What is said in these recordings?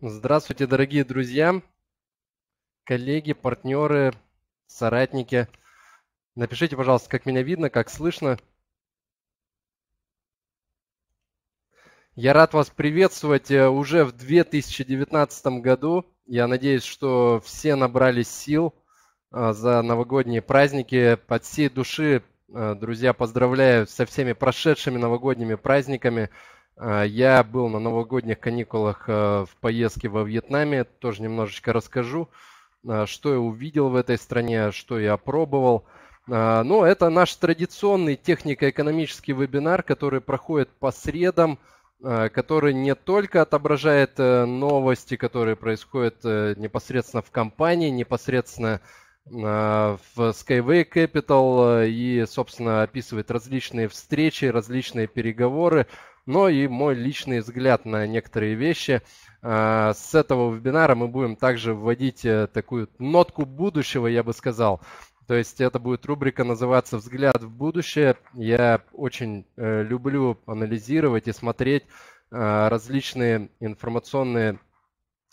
Здравствуйте, дорогие друзья, коллеги, партнеры, соратники. Напишите, пожалуйста, как меня видно, как слышно. Я рад вас приветствовать э, уже в 2019 году. Я надеюсь, что все набрались сил э, за новогодние праздники. под всей души, э, друзья, поздравляю со всеми прошедшими новогодними праздниками – а, я был на новогодних каникулах э, в поездке во Вьетнаме, тоже немножечко расскажу, а, что я увидел в этой стране, что я пробовал. А, ну, это наш традиционный технико-экономический вебинар, который проходит по средам, который не только отображает э, новости, которые происходят э, непосредственно в компании, непосредственно в Skyway Capital и, собственно, описывает различные встречи, различные переговоры, но и мой личный взгляд на некоторые вещи. А, с этого вебинара мы будем также вводить э, такую нотку будущего, я бы сказал. То есть это будет рубрика называться «Взгляд в будущее». Я очень э, люблю анализировать и смотреть а, различные информационные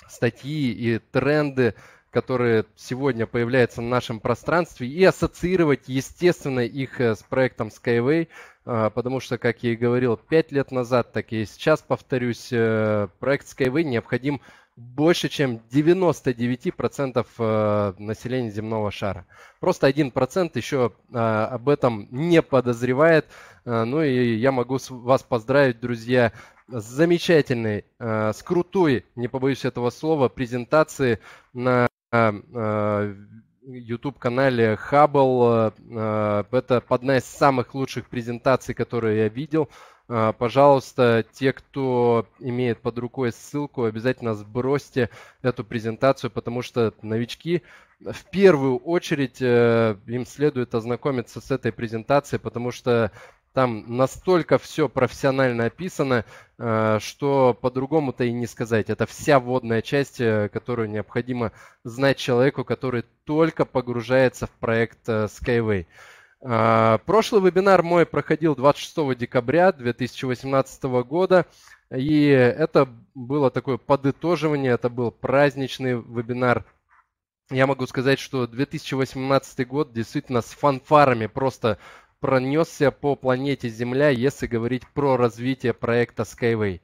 статьи и тренды, которые сегодня появляются в нашем пространстве, и ассоциировать, естественно, их э, с проектом Skyway, а, потому что, как я и говорил, 5 лет назад, так и сейчас, повторюсь, э, проект Skyway необходим больше, чем 99% э, населения земного шара. Просто 1% еще а, об этом не подозревает. Э, ну и я могу вас поздравить, друзья, с замечательной, с крутой, не побоюсь этого слова, презентации на YouTube-канале Хаббл. Э, это одна из самых лучших презентаций, которые я видел. Э, пожалуйста, те, кто имеет под рукой ссылку, обязательно сбросьте эту презентацию, потому что новички в первую очередь э, им следует ознакомиться с этой презентацией, потому что там настолько все профессионально описано, э, что по-другому-то и не сказать. Это вся водная часть, э, которую необходимо знать человеку, который только погружается в проект э, Skyway. А, прошлый вебинар мой проходил 26 декабря 2018 года. И это было такое подытоживание, это был праздничный вебинар я могу сказать, что 2018 год действительно с фанфарами просто пронесся по планете Земля, если говорить про развитие проекта Skyway.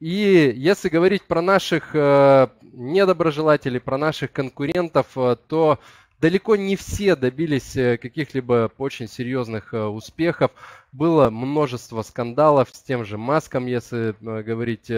И если говорить про наших э, недоброжелателей, про наших конкурентов, э, то далеко не все добились э, каких-либо очень серьезных успехов. Было множество скандалов с тем же Маском, если говорить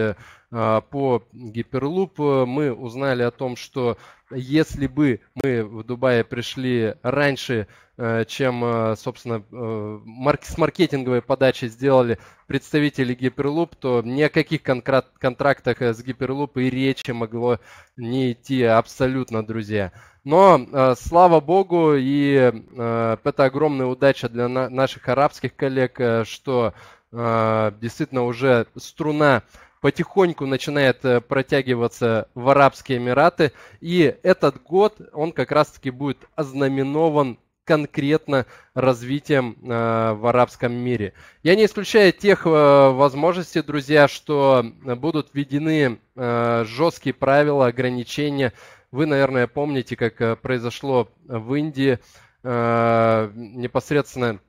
по Гиперлуп. Мы узнали о том, что если бы мы в Дубае пришли раньше, э, чем, э, собственно, э, с маркетинговой подачи сделали представители Гиперлуп, то ни о каких контрактах с Гиперлуп и речи могло не идти абсолютно, друзья. Но, слава богу, и это огромная удача для наших арабских коллег, что действительно уже струна потихоньку начинает э, протягиваться в Арабские Эмираты. И этот год, он как раз-таки будет ознаменован конкретно развитием э, в арабском мире. Я не исключаю тех э, возможностей, друзья, что будут введены э, жесткие правила, ограничения. Вы, наверное, помните, как э, произошло в Индии э, непосредственно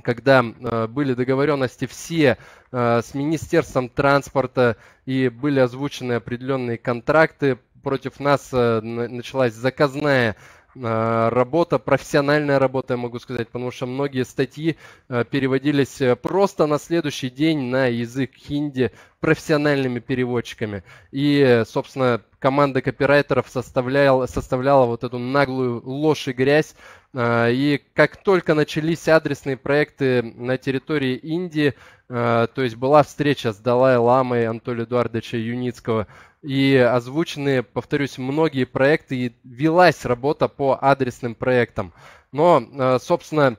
когда э, были договоренности все э, с Министерством транспорта и были озвучены определенные контракты, против нас э, началась заказная Э, работа, профессиональная работа, я могу сказать, потому что многие статьи э, переводились э, просто на следующий день на язык хинди профессиональными переводчиками. И, собственно, команда копирайтеров составляла, составляла вот эту наглую ложь и грязь. И как только начались адресные проекты на территории Индии, то есть была встреча с Далай-Ламой Анатолия Эдуардовича Юницкого, и озвучены, повторюсь, многие проекты, и велась работа по адресным проектам. Но, э, собственно,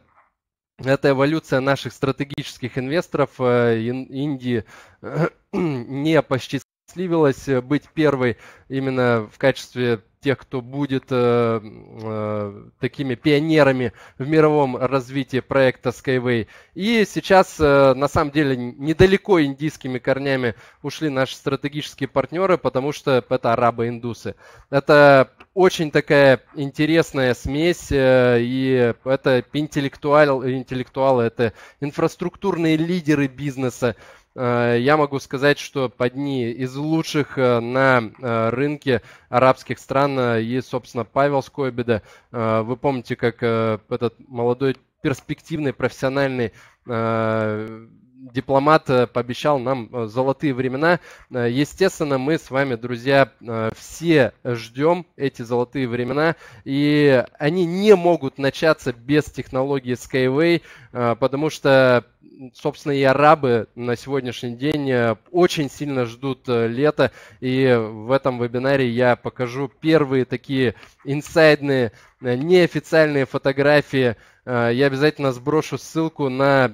эта эволюция наших стратегических инвесторов. Э, Индии не посчастливилось э, быть первой именно в качестве тех, кто будет э, э, такими пионерами в мировом развитии проекта Skyway. И сейчас, э, на самом деле, недалеко индийскими корнями ушли наши стратегические партнеры, потому что это арабы-индусы. Это очень такая интересная смесь, э, и это интеллектуал, интеллектуалы, это инфраструктурные лидеры бизнеса, Э, я могу сказать, что одни из лучших э, на э, рынке арабских стран есть, собственно, Павел Скойбеда. Вы помните, как этот молодой перспективный профессиональный дипломат э, пообещал нам э, золотые времена. Э, естественно, мы с вами, друзья, все ждем эти золотые времена, и они не могут начаться без технологии Skyway, потому что, собственно, и арабы на сегодняшний день очень сильно ждут лета, и в этом вебинаре я покажу первые такие инсайдные, неофициальные фотографии. Я обязательно сброшу ссылку на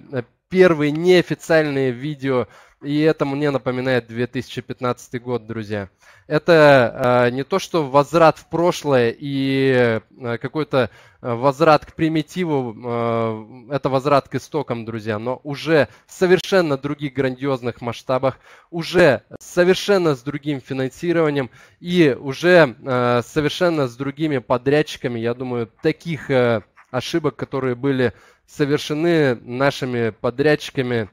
первые неофициальные видео, и это мне напоминает 2015 год, друзья. Это э, не то, что возврат в прошлое и э, какой-то а, возврат к примитиву, э, это возврат к истокам, друзья, но уже в совершенно других грандиозных масштабах, уже совершенно с другим финансированием и уже э, совершенно с другими подрядчиками. Я думаю, таких э, ошибок, которые были совершены нашими подрядчиками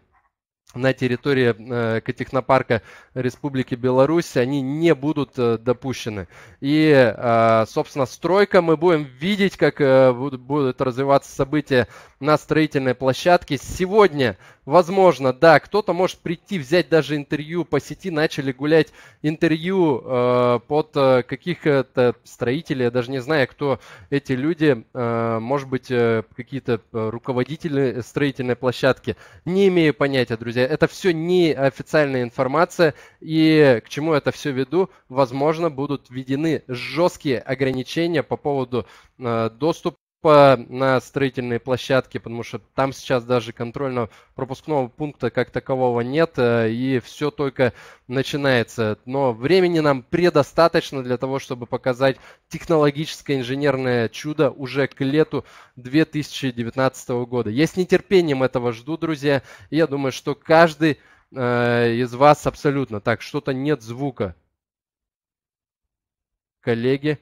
на территории э, Котехнопарка Республики Беларусь, они не будут э, допущены. И, э, собственно, стройка, мы будем видеть, как будут развиваться события на строительной площадке. Сегодня Возможно, да, кто-то может прийти, взять даже интервью по сети, начали гулять интервью э, под э, каких-то строителей, я даже не знаю, кто эти люди, э, может быть, э, какие-то э, руководители строительной площадки. Не имею понятия, друзья, это все не официальная информация, и к чему это все веду, возможно, будут введены жесткие ограничения по поводу э, доступа по, на строительные площадки, потому что там сейчас даже контрольно-пропускного пункта как такового нет, э, и все только начинается. Но времени нам предостаточно для того, чтобы показать технологическое инженерное чудо уже к лету 2019 года. Я с нетерпением этого жду, друзья. И я думаю, что каждый э, из вас абсолютно. Так, что-то нет звука. Коллеги,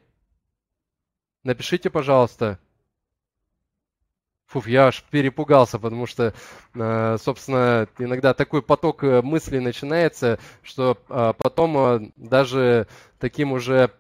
напишите, пожалуйста, Фуф, я аж перепугался, потому что, э, собственно, иногда такой поток э, мыслей начинается, что э, потом даже таким уже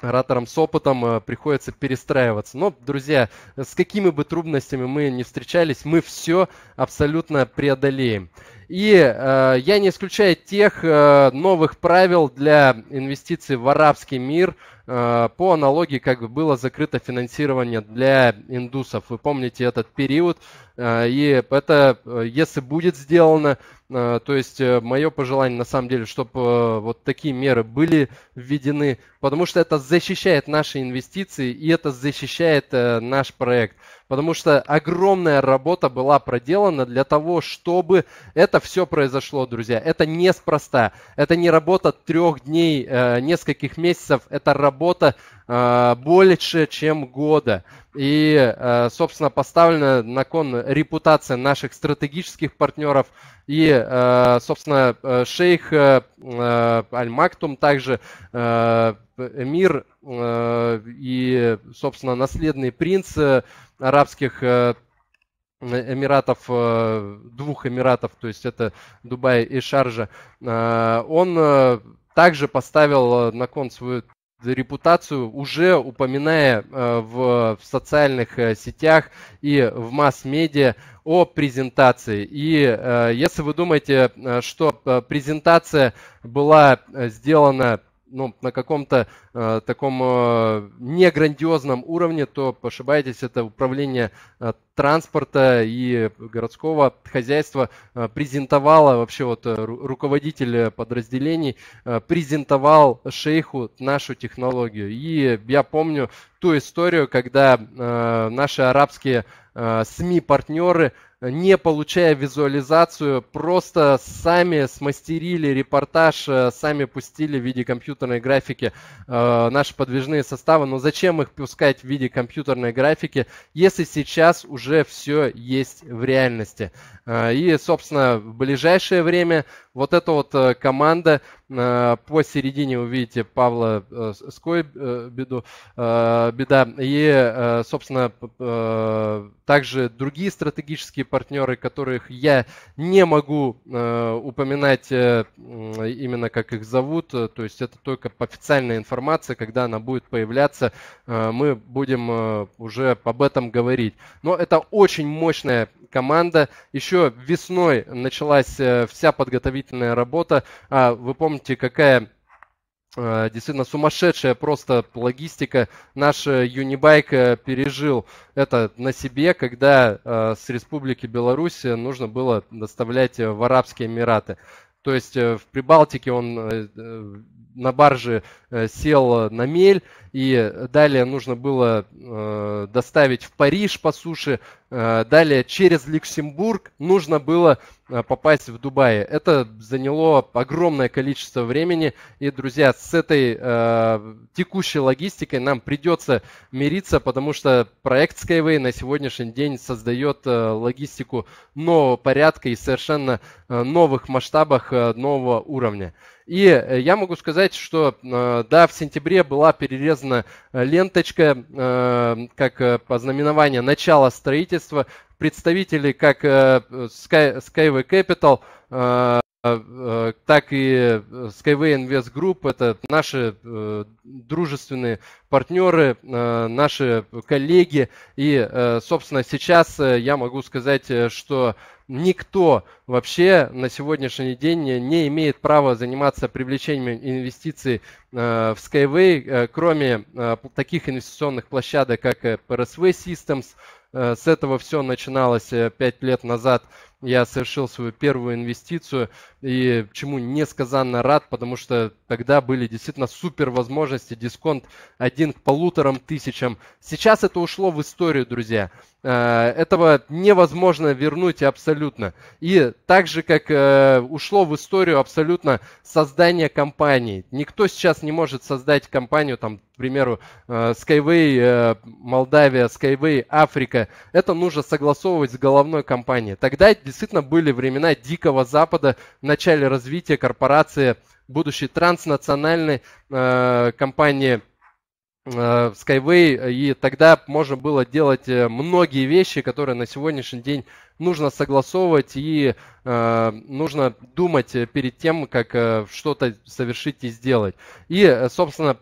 ораторам с опытом приходится перестраиваться. Но, друзья, с какими бы трудностями мы ни встречались, мы все абсолютно преодолеем. И э, я не исключаю тех э, новых правил для инвестиций в арабский мир э, по аналогии, как было закрыто финансирование для индусов. Вы помните этот период, э, и это, э, если будет сделано, э, то есть э, мое пожелание на самом деле, чтобы вот такие меры были введены, потому что это защищает наши инвестиции и это защищает наш проект потому что огромная работа была проделана для того, чтобы это все произошло, друзья. Это неспроста. Это не работа трех дней, э, нескольких месяцев, это работа э, больше, чем года. И, э, собственно, поставлена на кон репутация наших стратегических партнеров. И, э, собственно, э, шейх Аль-Мактум также эмир и, собственно, наследный принц арабских Эмиратов, двух Эмиратов, то есть это Дубай и Шаржа, он также поставил на кон свою репутацию, уже упоминая э, в, в социальных э, сетях и в масс-медиа о презентации. И э, если вы думаете, что презентация была сделана ну, на каком-то э, таком э, не грандиозном уровне, то ошибаетесь. это управление э, транспорта и городского хозяйства э, презентовало, вообще вот э, руководитель подразделений презентовал шейху нашу технологию. И я помню ту историю, когда наши арабские СМИ-партнеры не получая визуализацию, просто сами смастерили репортаж, сами пустили в виде компьютерной графики Э, наши подвижные составы, но зачем их пускать в виде компьютерной графики, если сейчас уже все есть в реальности. Э, и, собственно, в ближайшее время вот эта вот э, команда Э, посередине вы видите Павла э, Ской э, беду, беда. И, собственно, также другие стратегические партнеры, которых я не могу упоминать именно как их зовут. То есть это только официальная информация, когда она будет появляться, мы будем уже об этом говорить. Но это очень мощная команда. Еще весной началась вся подготовительная работа. А вы помните, помните, какая э, действительно сумасшедшая просто логистика. Наш э, Юнибайк э, пережил это на себе, когда с Республики Беларусь нужно было доставлять в Арабские Эмираты. То есть в Прибалтике он на барже сел на мель, и далее нужно было доставить в Париж по суше, Э, далее через Люксембург нужно было э, попасть в Дубай. Это заняло огромное количество времени. И, друзья, с этой э, текущей логистикой нам придется мириться, потому что проект Skyway на сегодняшний день создает э, логистику нового порядка и совершенно э, новых масштабах, э, нового уровня. И э, я могу сказать, что э, да, в сентябре была перерезана э, ленточка как познаменование начала строительства. Представители как Sky, Skyway Capital а, а, так и э, Skyway Invest Group – это наши э, дружественные партнеры, э, наши коллеги. И, собственно, сейчас я могу сказать, что никто вообще на сегодняшний день не имеет права заниматься привлечением инвестиций в Skyway, кроме таких инвестиционных площадок, как PRSV Systems, Э, с этого все начиналось э, Пять лет назад. Я совершил свою первую инвестицию и чему несказанно рад, потому что тогда были действительно супер возможности, дисконт один к полуторам тысячам. Сейчас это ушло в историю, друзья. Э, этого невозможно вернуть абсолютно. И так же, как ушло в историю абсолютно создание компании. Никто сейчас не может создать компанию там к примеру, э, Skyway, э, Молдавия, Skyway, Африка, это нужно согласовывать с головной компанией. Тогда действительно были времена Дикого Запада в начале развития корпорации, будущей транснациональной э, компании – Э, Skyway, и тогда можно было делать э, многие вещи, которые на сегодняшний день нужно согласовывать и э, нужно думать перед тем, как что-то совершить и сделать. И, собственно,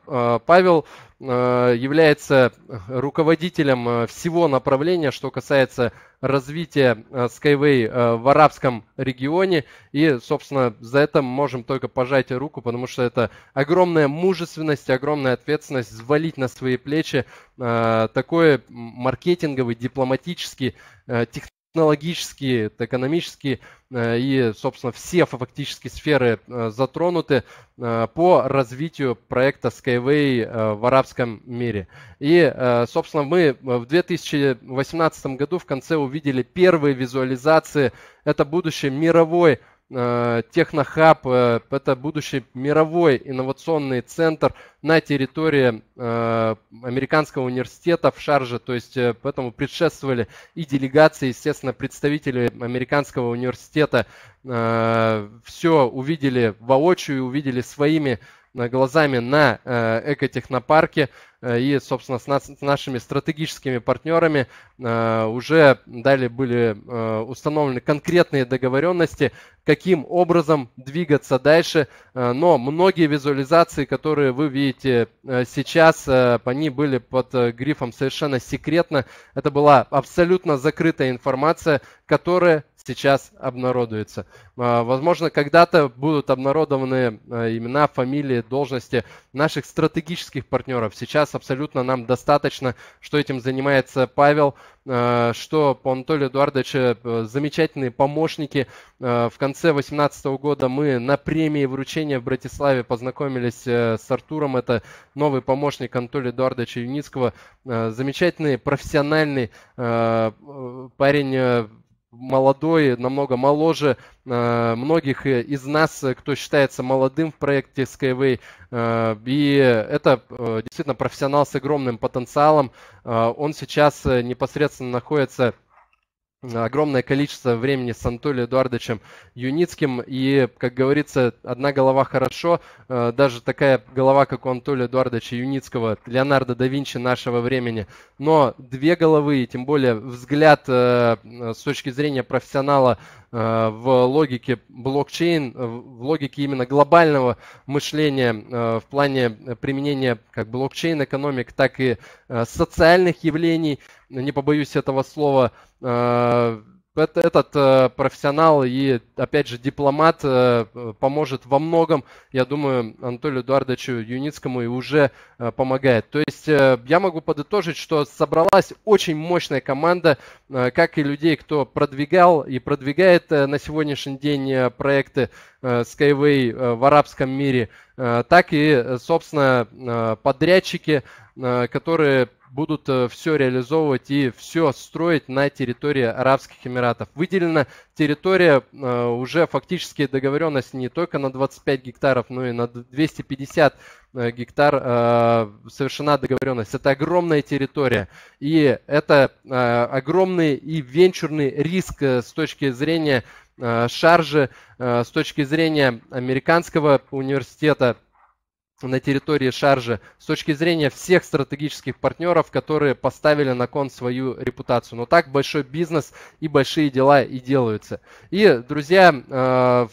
Павел Э, является руководителем э, всего направления, что касается развития э, Skyway в арабском регионе. И, собственно, за это можем только пожать руку, потому что это огромная мужественность, огромная ответственность взвалить на свои плечи такой маркетинговый, дипломатический, технологический технологические, экономические э, и, собственно, все фактически сферы э, затронуты э, по развитию проекта Skyway в арабском мире. И, собственно, мы в 2018 году в конце увидели первые визуализации. Это будущий мировой Э, Технохаб э, – это будущий мировой инновационный центр на территории э, Американского университета в Шарже. То есть, поэтому предшествовали и делегации, естественно, представители Американского университета. Все увидели воочию, увидели своими Э, глазами на э, экотехнопарке э, и, собственно, с, нас, с нашими стратегическими партнерами уже далее были установлены конкретные договоренности, каким образом двигаться дальше. Но многие визуализации, которые вы видите сейчас, они были под грифом совершенно секретно. Это была абсолютно закрытая информация, которая сейчас обнародуется. А, возможно, когда-то будут обнародованы а, имена, фамилии, должности наших стратегических партнеров. Сейчас абсолютно нам достаточно, что этим занимается Павел, а, что по Анатолию Эдуардовичу замечательные помощники. В конце 2018 года мы на премии вручения в Братиславе познакомились с Артуром. Это новый помощник Анатолия Эдуардовича Юницкого. Замечательный, профессиональный парень молодой, намного моложе э, многих э, из нас, э, кто считается молодым в проекте Skyway. Э, и это э, действительно профессионал с огромным потенциалом. Э, он сейчас э, непосредственно находится огромное количество времени с Анатолием Эдуардовичем Юницким. И, как говорится, одна голова хорошо. Э, даже такая голова, как у Анатолия Эдуардовича Юницкого, Леонардо да Винчи нашего времени. Но две головы, и тем более взгляд э, с точки зрения профессионала Э, в логике блокчейн, э, в логике именно глобального мышления э, в плане применения как блокчейн-экономик, так и социальных явлений, не побоюсь этого слова, этот э, профессионал и, опять же, дипломат э, поможет во многом, я думаю, Анатолию Эдуардовичу Юницкому и уже э, помогает. То есть э, я могу подытожить, что собралась очень мощная команда, э, как и людей, кто продвигал и продвигает э, на сегодняшний день э, проекты э, Skyway э, в арабском мире, э, так и, э, собственно, э, подрядчики, э, которые будут э, все реализовывать и все строить на территории Арабских Эмиратов. Выделена территория, э, уже фактически договоренность не только на 25 гектаров, но и на 250 э, гектар совершена договоренность. Это огромная территория. И это огромный и венчурный риск с точки зрения шаржи, с точки зрения американского университета на территории Шаржа с точки зрения всех стратегических партнеров, которые поставили на кон свою репутацию. Но так большой бизнес и большие дела и делаются. И, друзья, э,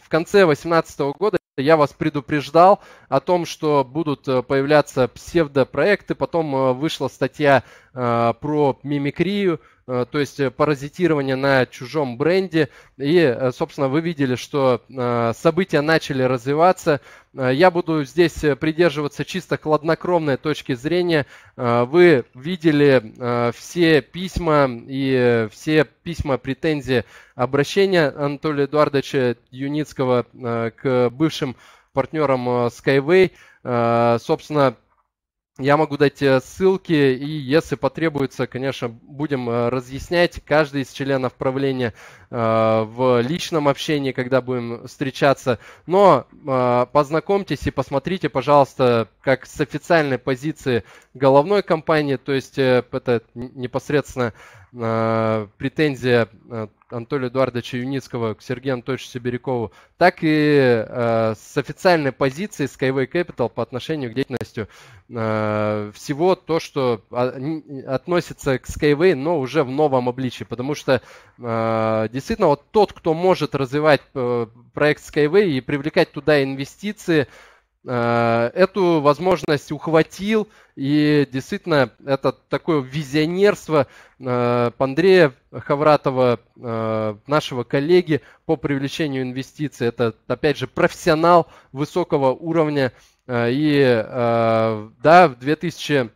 в конце 2018 года я вас предупреждал о том, что будут э, появляться псевдопроекты. Потом э, вышла статья э, про мимикрию, то есть паразитирование на чужом бренде. И, собственно, вы видели, что события начали развиваться. Я буду здесь придерживаться чисто хладнокровной точки зрения. Вы видели все письма и все письма претензии обращения Анатолия Эдуардовича Юницкого к бывшим партнером э, Skyway. Э, собственно, я могу дать э, ссылки, и если потребуется, конечно, будем разъяснять каждый из членов правления в личном общении, когда будем встречаться. Но познакомьтесь и посмотрите, пожалуйста, как с официальной позиции головной компании, то есть э, это непосредственно э, претензия э, Анатолия Эдуардовича Юницкого к Сергею Анатольевичу Сибирякову, так и с официальной позиции Skyway Capital по отношению к деятельности всего то, что а, относится к Skyway, но уже в новом обличии. Потому что действительно вот тот, кто может развивать проект Skyway и привлекать туда инвестиции, Э, эту возможность ухватил, и действительно это такое визионерство э, Андрея Хавратова, э, нашего коллеги по привлечению инвестиций. Это, опять же, профессионал высокого уровня. И да, в 2000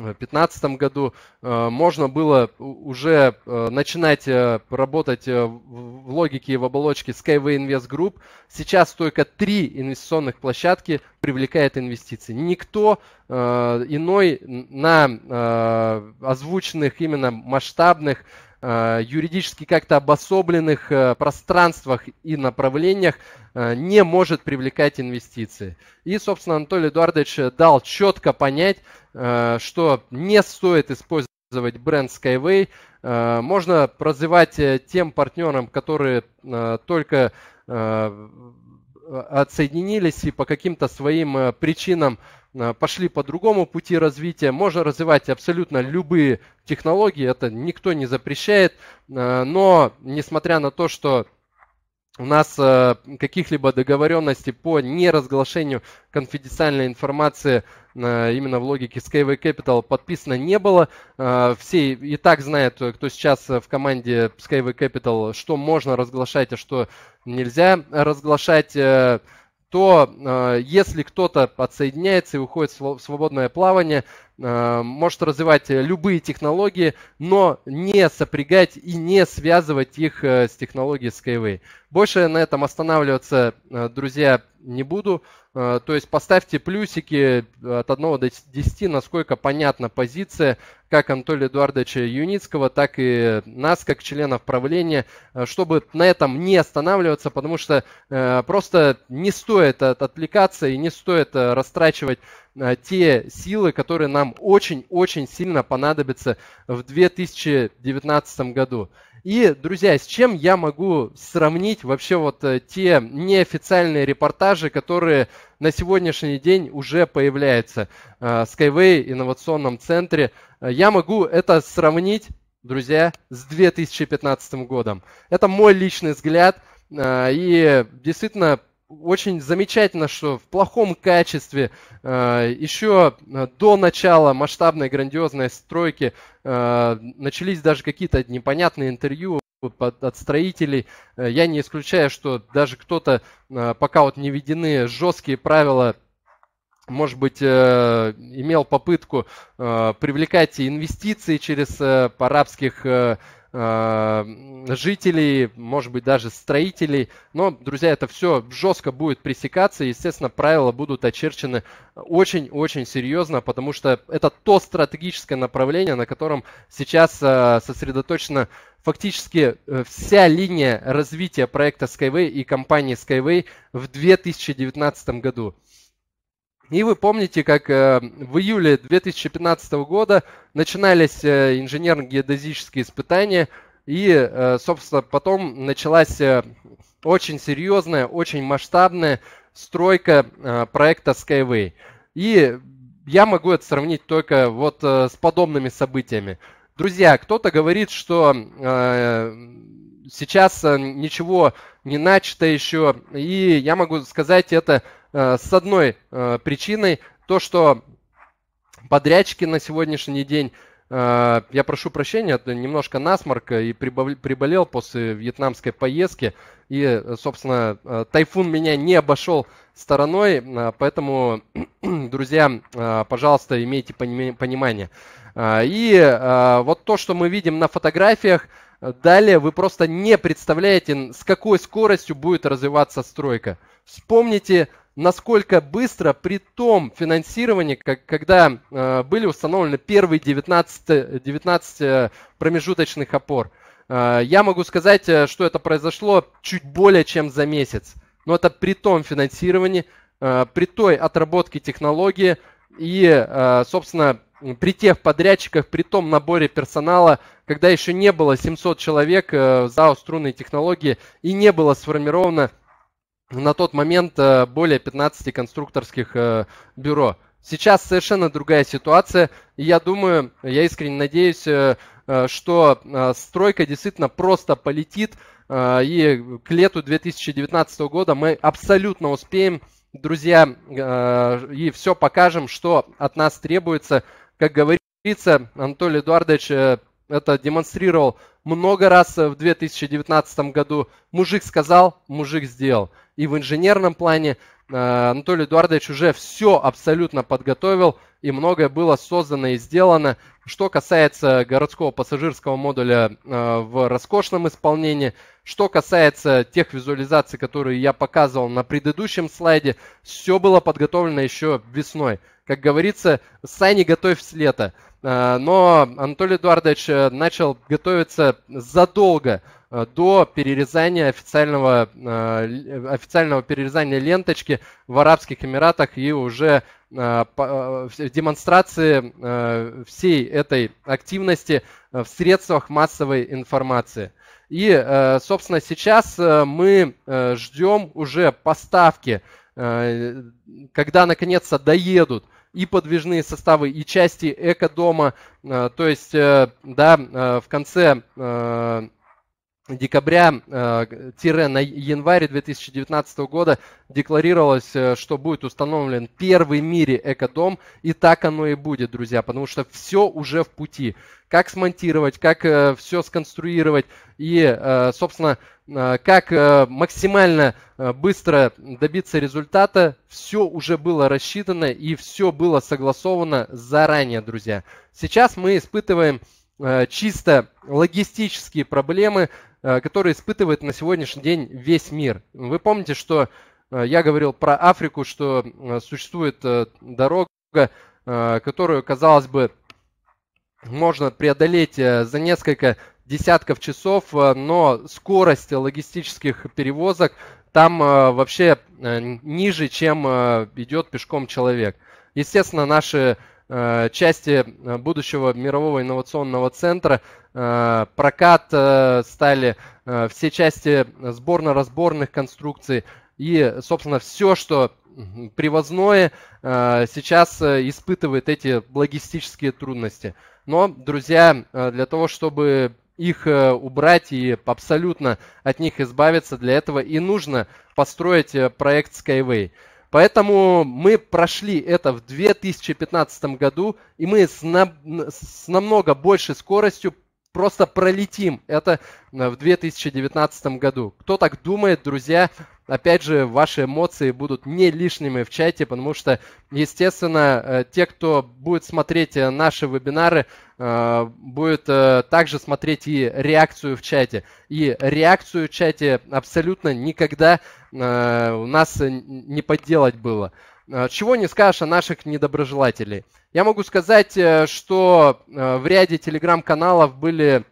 2015 году э, можно было уже э, начинать э, работать в логике и в оболочке Skyway Invest Group. Сейчас только три инвестиционных площадки привлекает инвестиции. Никто иной на озвученных именно масштабных Э, юридически как-то обособленных э, пространствах и направлениях э, не может привлекать инвестиции. И, собственно, Анатолий Эдуардович дал четко понять, что не стоит использовать бренд Skyway. Можно развивать тем партнерам, которые только отсоединились и по каким-то своим причинам Э, пошли по другому пути развития. Можно развивать абсолютно любые технологии, это никто не запрещает. Э, но несмотря на то, что у нас э, каких-либо договоренностей по неразглашению конфиденциальной информации именно в логике Skyway Capital подписано не было. Все и так знают, кто сейчас в команде Skyway Capital, что можно разглашать, а что нельзя разглашать то э, если кто-то подсоединяется и уходит в свободное плавание, э, может развивать э, любые технологии, но не сопрягать и не связывать их с технологией Skyway. Больше на этом останавливаться, друзья, не буду. Э, то есть поставьте плюсики э, от 1 до 10, насколько понятна позиция как Анатолия Эдуардовича Юницкого, так и нас, как членов правления, э, чтобы на этом не останавливаться, потому что просто не стоит отвлекаться и не стоит растрачивать те силы, которые нам очень-очень сильно понадобятся в 2019 году. И, друзья, с чем я могу сравнить вообще вот э, те неофициальные репортажи, которые на сегодняшний день уже появляются э, в Skyway инновационном центре? Э, я могу это сравнить, друзья, с 2015 годом. Это мой личный взгляд. И действительно, очень замечательно, что в плохом качестве э, еще э, до начала масштабной грандиозной стройки э, начались даже какие-то непонятные интервью от строителей. Э, я не исключаю, что даже кто-то, пока вот не введены жесткие правила может быть, имел попытку привлекать инвестиции через арабских Э, жителей, может быть, даже строителей. Но, друзья, это все жестко будет пресекаться, и, естественно, правила будут очерчены очень-очень серьезно, потому что это то стратегическое направление, на котором сейчас э, сосредоточена фактически э, вся линия развития проекта Skyway и компании Skyway в 2019 году. И вы помните, как э, в июле 2015 года начинались э, инженерно-геодезические испытания, и, э, собственно, потом началась очень серьезная, очень масштабная стройка проекта Skyway. И я могу это сравнить только вот с подобными событиями. Друзья, кто-то говорит, что сейчас ничего не начато еще, и я могу сказать это Э, с одной э, причиной, то, что подрядчики на сегодняшний день э, я прошу прощения, это немножко насморка и приболел после вьетнамской поездки. И, собственно, тайфун меня не обошел стороной, поэтому, друзья, пожалуйста, имейте понимание. И вот то, что мы видим на фотографиях, далее вы просто не представляете, с какой скоростью будет развиваться стройка. Вспомните насколько быстро при том финансировании, как, когда э, были установлены первые 19, 19 э, промежуточных опор. Э, я могу сказать, э, что это произошло чуть более чем за месяц. Но это при том финансировании, э, при той отработке технологии и, э, собственно, при тех подрядчиках, при том наборе персонала, когда еще не было 700 человек э, в ЗАО «Струнные технологии» и не было сформировано на тот момент э, более 15 конструкторских э, бюро. Сейчас совершенно другая ситуация. И я думаю, я искренне надеюсь, э, что стройка действительно просто полетит. И к лету 2019 года мы абсолютно успеем, друзья, и все покажем, что от нас требуется. Как говорится, Анатолий Эдуардович это демонстрировал много раз в 2019 году. Мужик сказал, мужик сделал и в инженерном плане э, Анатолий Эдуардович уже все абсолютно подготовил, и многое было создано и сделано. Что касается городского пассажирского модуля э, в роскошном исполнении, что касается тех визуализаций, которые я показывал на предыдущем слайде, все было подготовлено еще весной. Как говорится, сани готовь с лета. Э, но Анатолий Эдуардович э, начал готовиться задолго э, до перерезания официального, официального перерезания ленточки в Арабских Эмиратах и уже демонстрации всей этой активности в средствах массовой информации. И, собственно, сейчас мы ждем уже поставки, когда наконец-то доедут – и подвижные составы, и части экодома. Э, то есть, э, да, э, в конце декабря-на январь 2019 года декларировалось, э, что будет установлен первый в мире экодом, и так оно и будет, друзья, потому что все уже в пути. Как смонтировать, как э, все сконструировать и, э, собственно, как максимально быстро добиться результата, все уже было рассчитано и все было согласовано заранее, друзья. Сейчас мы испытываем чисто логистические проблемы, Э, который испытывает на сегодняшний день весь мир. Вы помните, что э, я говорил про Африку, что э, существует дорога, которую, казалось бы, можно преодолеть за несколько десятков часов, но скорость логистических перевозок там вообще ниже, чем идет пешком человек. Естественно, наши Э, части э, будущего мирового инновационного центра. Э, прокат стали все части сборно-разборных конструкций и, собственно, все, что привозное, сейчас испытывает эти логистические трудности. Но, друзья, для того, чтобы их убрать и абсолютно от них избавиться, для этого и нужно построить проект Skyway. Поэтому мы прошли это в 2015 году, и мы с, на, с намного большей скоростью просто пролетим это э, в 2019 году. Кто так думает, друзья, опять же, ваши эмоции будут не лишними в чате, потому что, естественно, э, те, кто будет смотреть э, наши вебинары, будет также смотреть и реакцию в чате. И реакцию в чате абсолютно никогда у нас не подделать было. Э, чего не скажешь о наших недоброжелателей. Я могу сказать, э, что э, в ряде телеграм-каналов были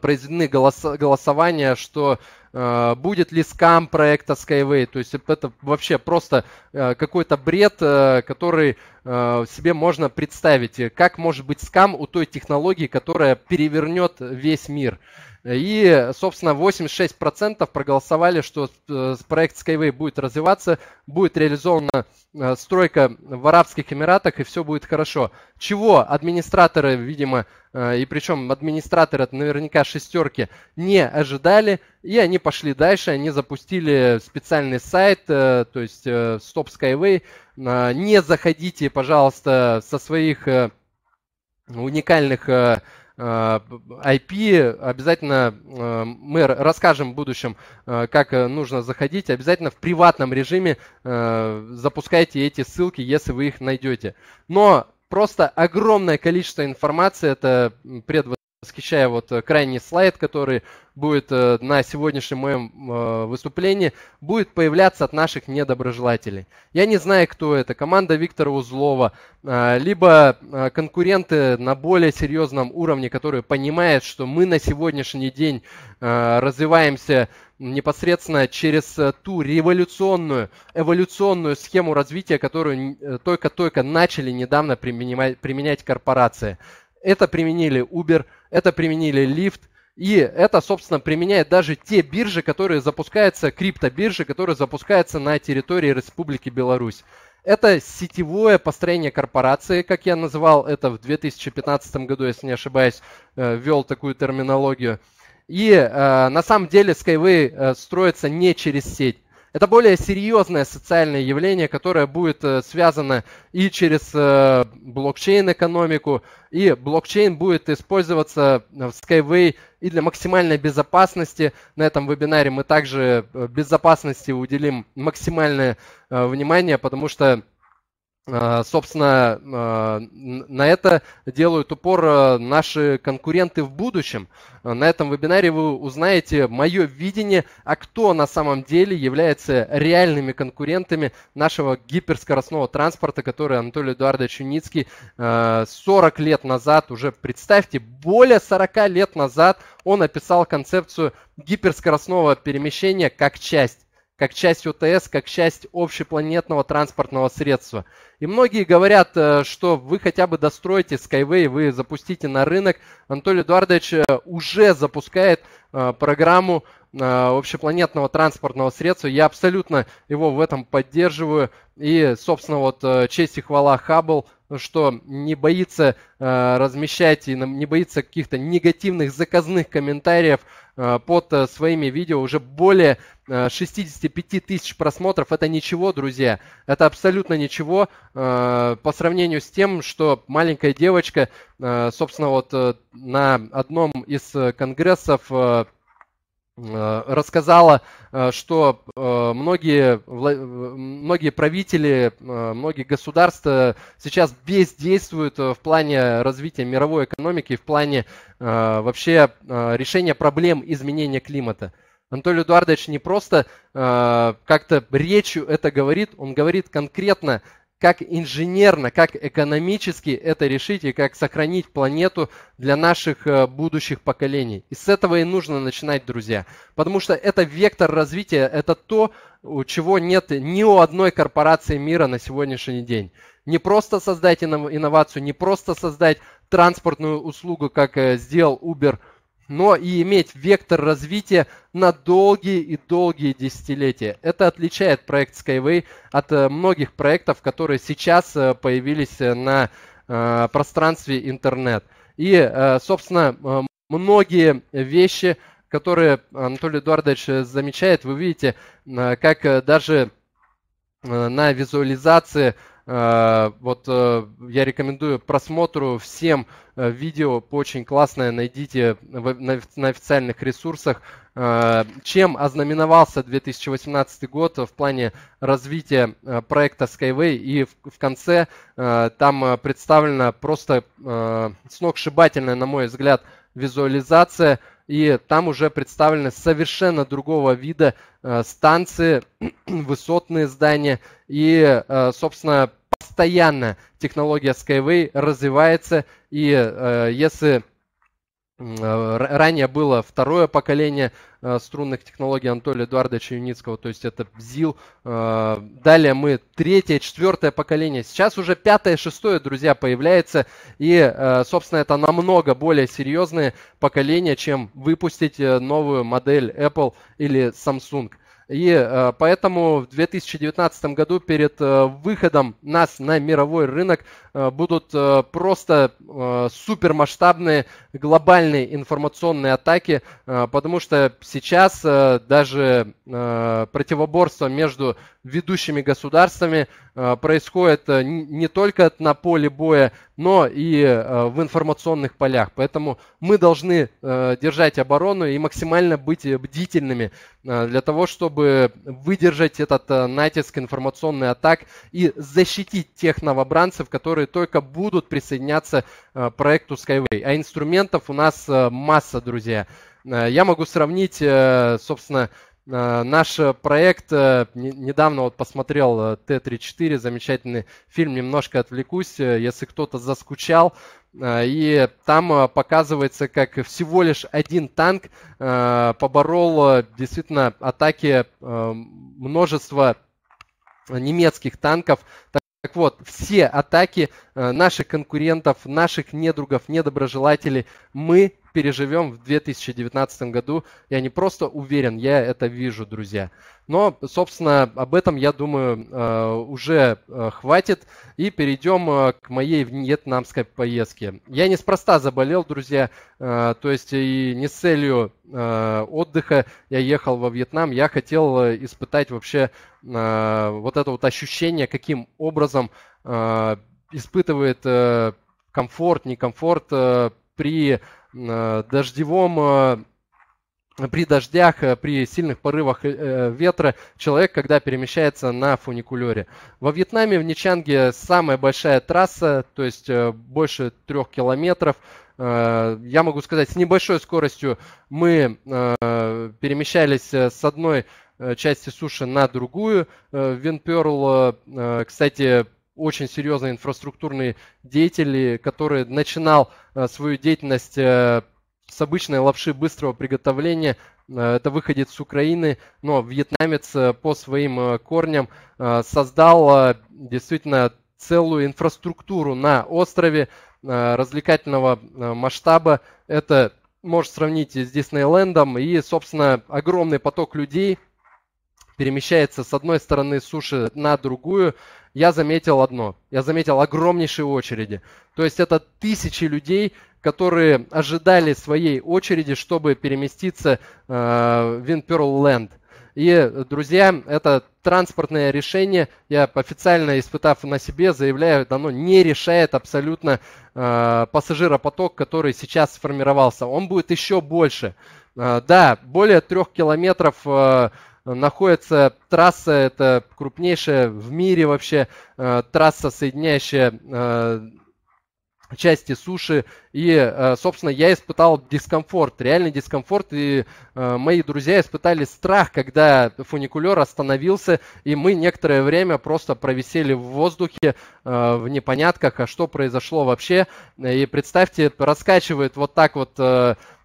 произведены голос, голосования, что э, будет ли скам проекта Skyway. То есть это вообще просто э, какой-то бред, э, который Э, себе можно представить, э, как может быть скам у той технологии, которая перевернет весь мир. И, собственно, 86% проголосовали, что э, проект Skyway будет развиваться, будет реализована стройка в Арабских Эмиратах, и все будет хорошо. Чего администраторы, видимо, и причем администраторы это наверняка шестерки, не ожидали, и они пошли дальше, они запустили специальный сайт, то есть Stop Skyway, а, не заходите, пожалуйста, со своих э, уникальных IP. Э, э, Обязательно мы расскажем в будущем, как нужно заходить. Обязательно в приватном режиме запускайте эти ссылки, если вы их найдете. Но просто огромное количество информации, это предвосхищение Восхищая вот э, крайний слайд, который будет э, на сегодняшнем моем э, выступлении, будет появляться от наших недоброжелателей. Я не знаю, кто это, команда Виктора Узлова, либо конкуренты на более серьезном уровне, которые понимают, что мы на сегодняшний день развиваемся непосредственно через ту революционную, эволюционную схему развития, которую только-только начали недавно применять, применять корпорации. Это применили Uber, это применили Lyft, и это, собственно, применяет даже те биржи, которые запускаются, криптобиржи, которые запускаются на территории Республики Беларусь. Это сетевое построение корпорации, как я называл это в 2015 году, если не ошибаюсь, э, ввел такую терминологию. И э, на самом деле Skyway э, строится не через сеть. Это более серьезное социальное явление, которое будет э, связано и через э, блокчейн-экономику, и блокчейн будет использоваться э, в Skyway и для максимальной безопасности. На этом вебинаре мы также безопасности уделим максимальное внимание, потому что а, собственно, а, на это делают упор а, наши конкуренты в будущем. На этом вебинаре вы узнаете мое видение, а кто на самом деле является реальными конкурентами нашего гиперскоростного транспорта, который Анатолий Эдуардович Юницкий 40 лет назад, уже представьте, более 40 лет назад он описал концепцию гиперскоростного перемещения как часть как часть ОТС, как часть общепланетного транспортного средства. И многие говорят, э, что вы хотя бы достроите Skyway, вы запустите на рынок. Анатолий Эдуардович э, уже запускает э, программу общепланетного транспортного средства. Я абсолютно его в этом поддерживаю. И, собственно, вот честь и хвала Хаббл – что не боится э, размещать и не боится каких-то негативных заказных комментариев э, под э, своими видео. Уже более 65 э, тысяч просмотров. Это ничего, друзья. Это абсолютно ничего э, по сравнению с тем, что маленькая девочка, э, собственно, вот на одном из конгрессов Э, рассказала, э, что э, многие, многие правители, многие государства сейчас весь действуют в плане развития мировой экономики, в плане вообще решения проблем изменения климата. Анатолий Эдуардович не просто как-то речью это говорит, он говорит конкретно как инженерно, как экономически это решить и как сохранить планету для наших э, будущих поколений. И с этого и нужно начинать, друзья. Потому что это вектор развития, это то, чего нет ни у одной корпорации мира на сегодняшний день. Не просто создать инновацию, не просто создать транспортную услугу, как э, сделал Uber но и иметь вектор развития на долгие и долгие десятилетия. Это отличает проект Skyway от э, многих проектов, которые сейчас э, появились э, на пространстве интернет. И, собственно, многие вещи, которые Анатолий Эдуардович замечает, вы видите, как даже на визуализации Э, вот э, я рекомендую просмотру всем э, видео, очень классное, найдите на официальных ресурсах. Чем ознаменовался 2018 год в плане развития проекта Skyway и в конце там представлена просто сногсшибательная, на мой взгляд, визуализация и там уже представлены совершенно другого вида станции, высотные здания. И, собственно, постоянно технология Skyway развивается, и э, если э, Ранее было второе поколение э, струнных технологий Анатолия Эдуардовича Юницкого, то есть это ЗИЛ. Э, далее мы третье, четвертое поколение. Сейчас уже пятое, шестое, друзья, появляется. И, собственно, это намного более серьезное поколение, чем выпустить новую модель Apple или Samsung. И э, поэтому в 2019 году перед э, выходом нас на мировой рынок э, будут просто супермасштабные глобальные информационные атаки, потому что сейчас даже противоборство между ведущими государствами э, происходит э, не только на поле боя, но и э, в информационных полях. Поэтому мы должны держать оборону и максимально быть бдительными для того, чтобы выдержать этот натиск информационных атак и защитить тех новобранцев, которые только будут присоединяться к проекту Skyway. А инструментов у нас масса, друзья. Я могу сравнить, собственно, Э, наш э, проект э, недавно вот посмотрел Т-34, замечательный фильм, немножко отвлекусь, если кто-то заскучал. И там показывается, как всего лишь один танк поборол действительно атаки множества немецких танков. Так вот, все атаки наших конкурентов, наших недругов, недоброжелателей мы переживем в 2019 году. Я не просто уверен, я это вижу, друзья. Но, собственно, об этом, я думаю, э, уже э, хватит. И перейдем э, к моей вьетнамской поездке. Я неспроста заболел, друзья, то есть и не с целью отдыха я ехал во Вьетнам. Я хотел испытать вообще вот это вот ощущение, каким образом испытывает комфорт, некомфорт при Э, дождевом э, при дождях, э, при сильных порывах ветра человек, когда перемещается на фуникулере. Во Вьетнаме, в Ничанге самая большая трасса, то есть больше трех километров. Я могу сказать, с небольшой скоростью мы перемещались с одной части суши на другую. Винперл, кстати, очень серьезные инфраструктурные деятели, который начинал э, свою деятельность э, с обычной лапши быстрого приготовления. Э, это выходец с Украины, но вьетнамец по своим корням создал действительно целую инфраструктуру на острове развлекательного масштаба. Это можешь сравнить с Диснейлендом и, собственно, огромный поток людей перемещается с одной стороны суши на другую я заметил одно. Я заметил огромнейшие очереди. То есть это тысячи людей, которые ожидали своей очереди, чтобы переместиться э, в Винперл Ленд. И, друзья, это транспортное решение, я официально испытав на себе, заявляю, оно ну, не решает абсолютно э, пассажиропоток, который сейчас сформировался. Он будет еще больше. Э, да, более трех километров э, находится трасса, это крупнейшая в мире вообще э, трасса, соединяющая э, части суши. И, э, собственно, я испытал дискомфорт, реальный дискомфорт. И мои друзья испытали страх, когда фуникулер остановился, и мы некоторое время просто провисели в воздухе в непонятках, а что произошло вообще. И представьте, раскачивает вот так вот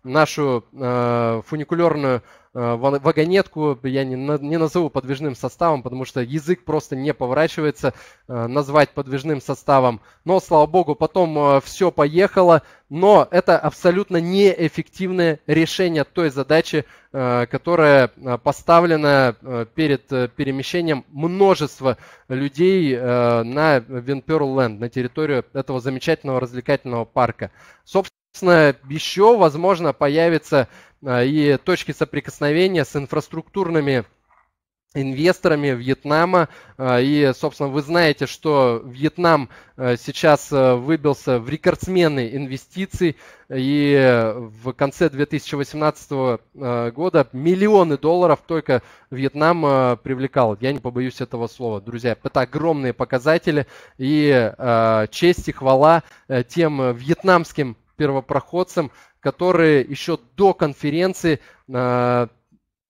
нашу фуникулерную Э, вагонетку я не, не назову подвижным составом, потому что язык просто не поворачивается э, назвать подвижным составом. Но, слава богу, потом э, все поехало, но это абсолютно неэффективное решение той задачи, которая поставлена перед перемещением множества людей на Винперл Ленд, на территорию этого замечательного развлекательного парка. Собственно, Соответственно, еще, возможно, появятся а, и точки соприкосновения с инфраструктурными инвесторами Вьетнама. А, и, собственно, вы знаете, что Вьетнам а, сейчас выбился в рекордсмены инвестиций. И в конце 2018 года миллионы долларов только Вьетнам привлекал. Я не побоюсь этого слова, друзья. Это огромные показатели. И честь и хвала тем вьетнамским первопроходцам, которые еще до конференции э,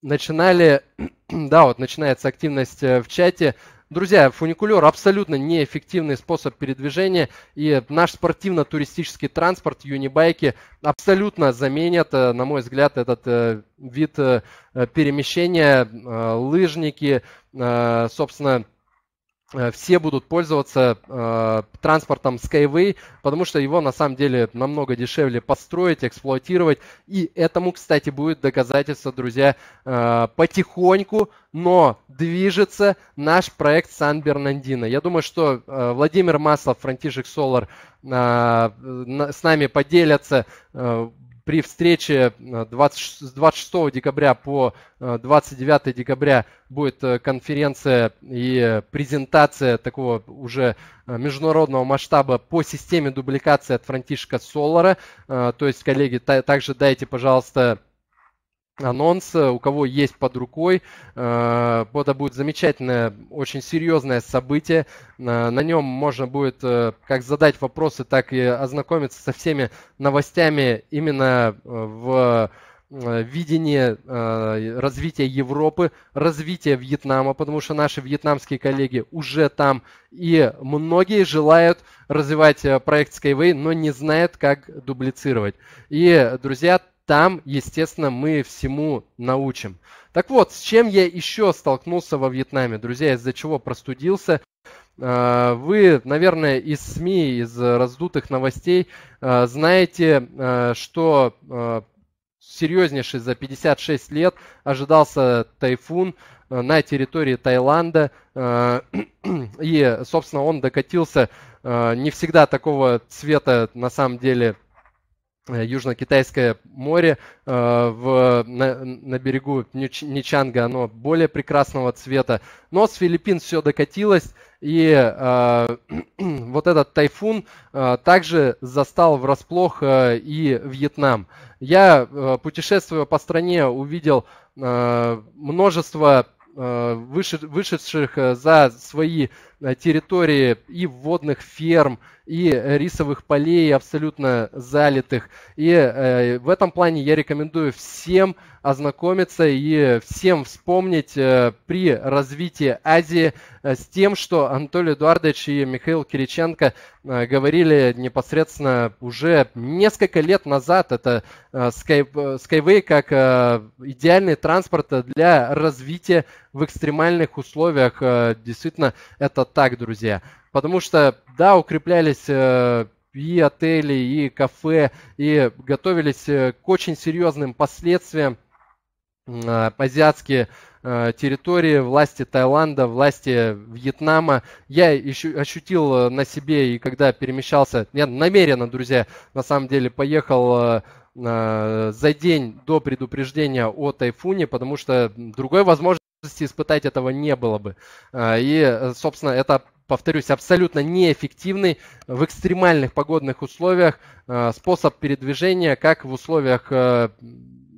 начинали, да, вот начинается активность э, в чате. Друзья, фуникулер абсолютно неэффективный способ передвижения, и наш спортивно-туристический транспорт, юнибайки, абсолютно заменят, э, на мой взгляд, этот вид перемещения, лыжники, собственно, Э, все будут пользоваться э, транспортом Skyway, потому что его на самом деле намного дешевле построить, эксплуатировать. И этому, кстати, будет доказательство, друзья, э, потихоньку, но движется наш проект Сан-Бернандино. Я думаю, что э, Владимир Маслов, Франтишек Солар э, с нами поделятся э, при встрече 20, э, с 26 декабря по 29 э, декабря будет э, конференция и презентация такого уже международного масштаба по системе дубликации от Франтишка Солара. То есть, коллеги, также дайте, пожалуйста, анонс, у кого есть под рукой. Э, это будет замечательное, очень серьезное событие. Э, на нем можно будет э, как задать вопросы, так и ознакомиться со всеми новостями именно в видение э, развития Европы, развития Вьетнама, потому что наши вьетнамские коллеги уже там, и многие желают развивать проект Skyway, но не знают, как дублицировать. И, друзья, там, естественно, мы всему научим. Так вот, с чем я еще столкнулся во Вьетнаме, друзья, из-за чего простудился. А, вы, наверное, из СМИ, из раздутых новостей а, знаете, а, что серьезнейший за 56 лет ожидался тайфун на территории Таиланда. И, собственно, он докатился не всегда такого цвета, на самом деле, Э, Южно-Китайское море э, в, на, на берегу Нич, Ничанга, оно более прекрасного цвета. Но с Филиппин все докатилось, и э, вот этот тайфун э, также застал врасплох э, и Вьетнам. Я, э, путешествуя по стране, увидел э, множество э, вышедших э, за свои территории и водных ферм, и э, рисовых полей абсолютно залитых. И э, в этом плане я рекомендую всем ознакомиться и всем вспомнить э, при развитии Азии э, с тем, что Анатолий Эдуардович и Михаил Кириченко э, говорили непосредственно уже несколько лет назад. Это э, Sky, Skyway э, как э, идеальный транспорт для развития в экстремальных условиях. Э, действительно, это так, друзья. Потому что, да, укреплялись э, и отели, и кафе, и готовились э, к очень серьезным последствиям э, азиатские территории, власти Таиланда, власти Вьетнама. Я еще ощутил на себе, и когда перемещался, я намеренно, друзья, на самом деле поехал за день до предупреждения о тайфуне, потому что другой возможности испытать этого не было бы. И, собственно, это повторюсь, абсолютно неэффективный в экстремальных погодных условиях э, способ передвижения, как в условиях э,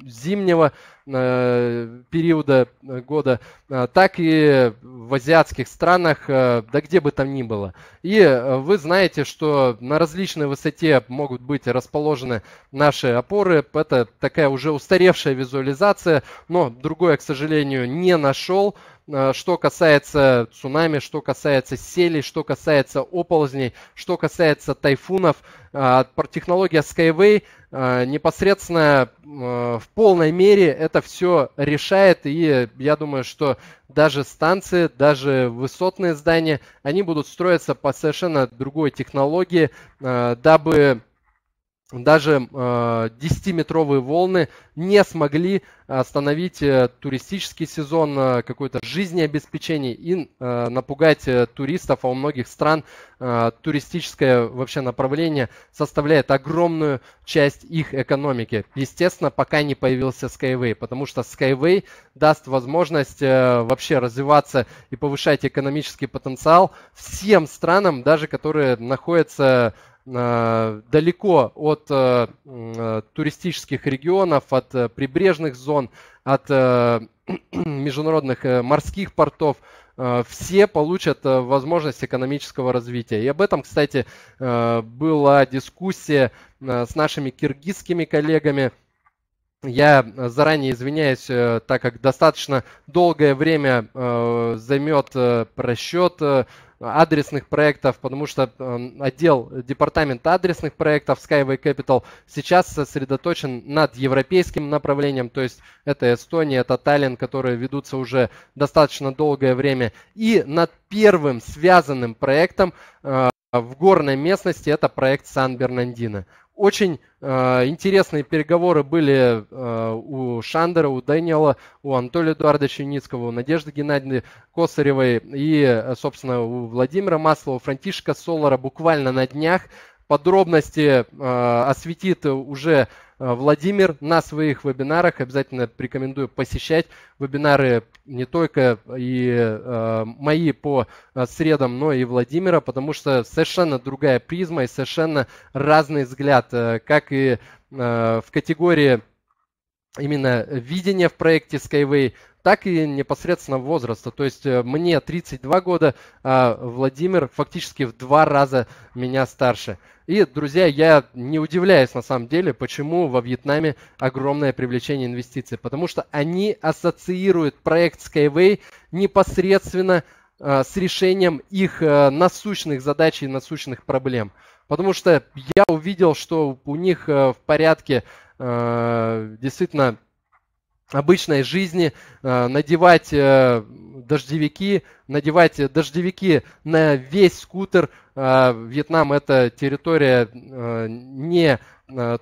зимнего э, периода года, так и в азиатских странах, да где бы там ни было. И вы знаете, что на различной высоте могут быть расположены наши опоры. Это такая уже устаревшая визуализация, но другое, к сожалению, не нашел. Э, что касается цунами, что касается селей, что касается оползней, что касается тайфунов. Э, технология Skyway э, непосредственно в полной мере это все решает. И я думаю, что даже станции, даже высотные здания, они будут строиться по совершенно другой технологии, дабы даже 10-метровые э, волны не смогли остановить э, туристический сезон, э, какое-то жизнеобеспечение и напугать туристов, а у многих стран туристическое вообще направление составляет огромную часть их экономики. Естественно, пока не появился Skyway, потому что Skyway даст возможность вообще развиваться и повышать экономический потенциал всем странам, даже которые находятся Э, далеко от э, э, туристических регионов, от прибрежных зон, от международных морских портов, все получат возможность экономического развития. И об этом, кстати, была дискуссия с нашими киргизскими коллегами. Я заранее извиняюсь, так как достаточно долгое время займет просчет адресных проектов, потому что эм, отдел, э, департамент адресных проектов Skyway Capital сейчас сосредоточен над европейским направлением, то есть это Эстония, это Таллин, которые ведутся уже достаточно долгое время, и над первым связанным проектом э, в горной местности это проект Сан-Бернандино. Очень э, интересные переговоры были э, у Шандера, у Дэниела, у Анатолия Эдуардовича Юницкого, у Надежды Геннадьевны Косаревой и, э, собственно, у Владимира Маслова, Франтишка Солара буквально на днях подробности э, осветит уже Э, Владимир на своих вебинарах. Обязательно рекомендую посещать вебинары не только и э, мои по э, средам, но и Владимира, потому что совершенно другая призма и совершенно разный взгляд, как и в категории именно видения в проекте Skyway, так и непосредственно возраста. То есть мне 32 года, а Владимир фактически в два раза меня старше. И, друзья, я не удивляюсь на самом деле, почему во Вьетнаме огромное привлечение инвестиций, потому что они ассоциируют проект Skyway непосредственно э, с решением их э, насущных задач и насущных проблем. Потому что я увидел, что у них э, в порядке действительно обычной жизни, э, надевать э, дождевики, надевать дождевики на весь скутер. Э, Вьетнам это территория не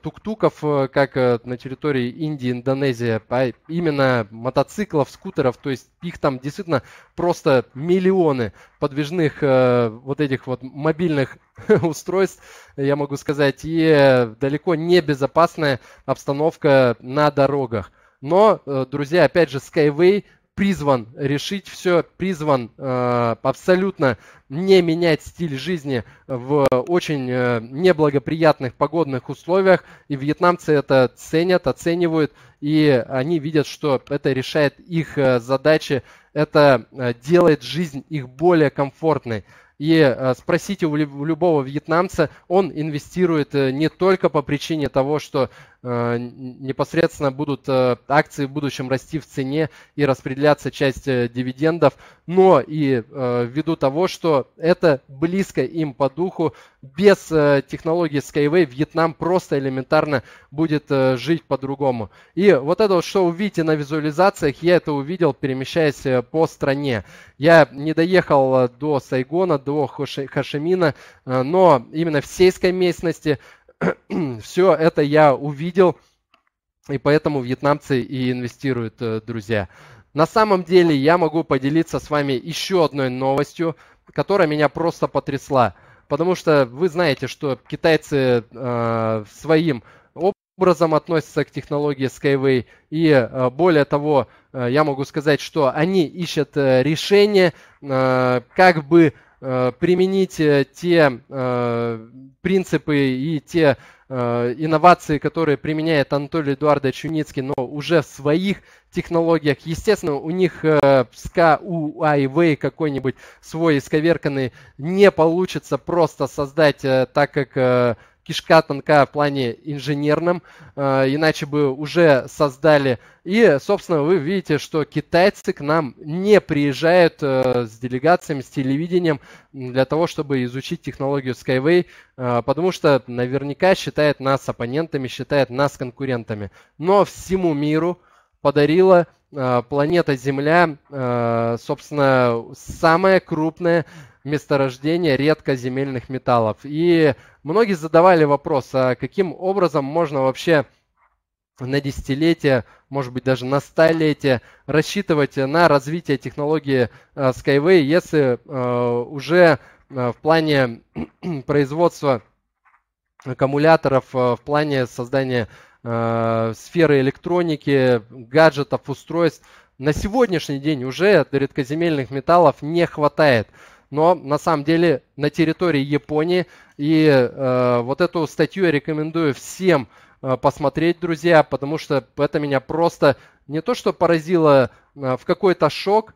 тук-туков, как на территории Индии, Индонезия, а именно мотоциклов, скутеров, то есть их там действительно просто миллионы подвижных вот этих вот мобильных устройств, я могу сказать, и далеко не безопасная обстановка на дорогах. Но, э, друзья, опять же, Skyway призван решить все, призван э, абсолютно не менять стиль жизни в очень э, неблагоприятных погодных условиях. И вьетнамцы это ценят, оценивают, и они видят, что это решает их э, задачи, это э, делает жизнь их более комфортной. И э, спросите у любого вьетнамца, он инвестирует э, не только по причине того, что Э, непосредственно будут э, акции в будущем расти в цене и распределяться часть э, дивидендов, но и ввиду того, что это близко им по духу, без технологии Skyway Вьетнам просто элементарно будет жить по-другому. И вот это вот, что увидите на визуализациях, я это увидел, перемещаясь по стране. Я не доехал до Сайгона, до Хашимина, но именно в сельской местности все это я увидел, и поэтому вьетнамцы и инвестируют, э, друзья. На самом деле я могу поделиться с вами еще одной новостью, которая меня просто потрясла. Потому что вы знаете, что китайцы э, своим образом относятся к технологии Skyway. И э, более того, э, я могу сказать, что они ищут э, решение, э, как бы Э, применить э, те э, принципы и те инновации, которые применяет Анатолий Эдуардович Юницкий, но уже в своих технологиях. Естественно, у них СКА, у Айвей какой-нибудь свой исковерканный не получится просто создать, так как кишка тонкая в плане инженерном, э, иначе бы уже создали. И, собственно, вы видите, что китайцы к нам не приезжают э, с делегациями, с телевидением для того, чтобы изучить технологию Skyway, э, потому что наверняка считают нас оппонентами, считают нас конкурентами. Но всему миру подарила планета Земля, собственно, самая крупная месторождения редкоземельных металлов. И многие задавали вопрос, а каким образом можно вообще на десятилетие, может быть даже на столетие рассчитывать на развитие технологии э, Skyway, если э, уже э, в плане производства аккумуляторов, в плане создания сферы электроники, гаджетов, устройств на сегодняшний день уже редкоземельных металлов не хватает но на самом деле на территории Японии. И э, вот эту статью я рекомендую всем э, посмотреть, друзья, потому что это меня просто не то что поразило э, в какой-то шок,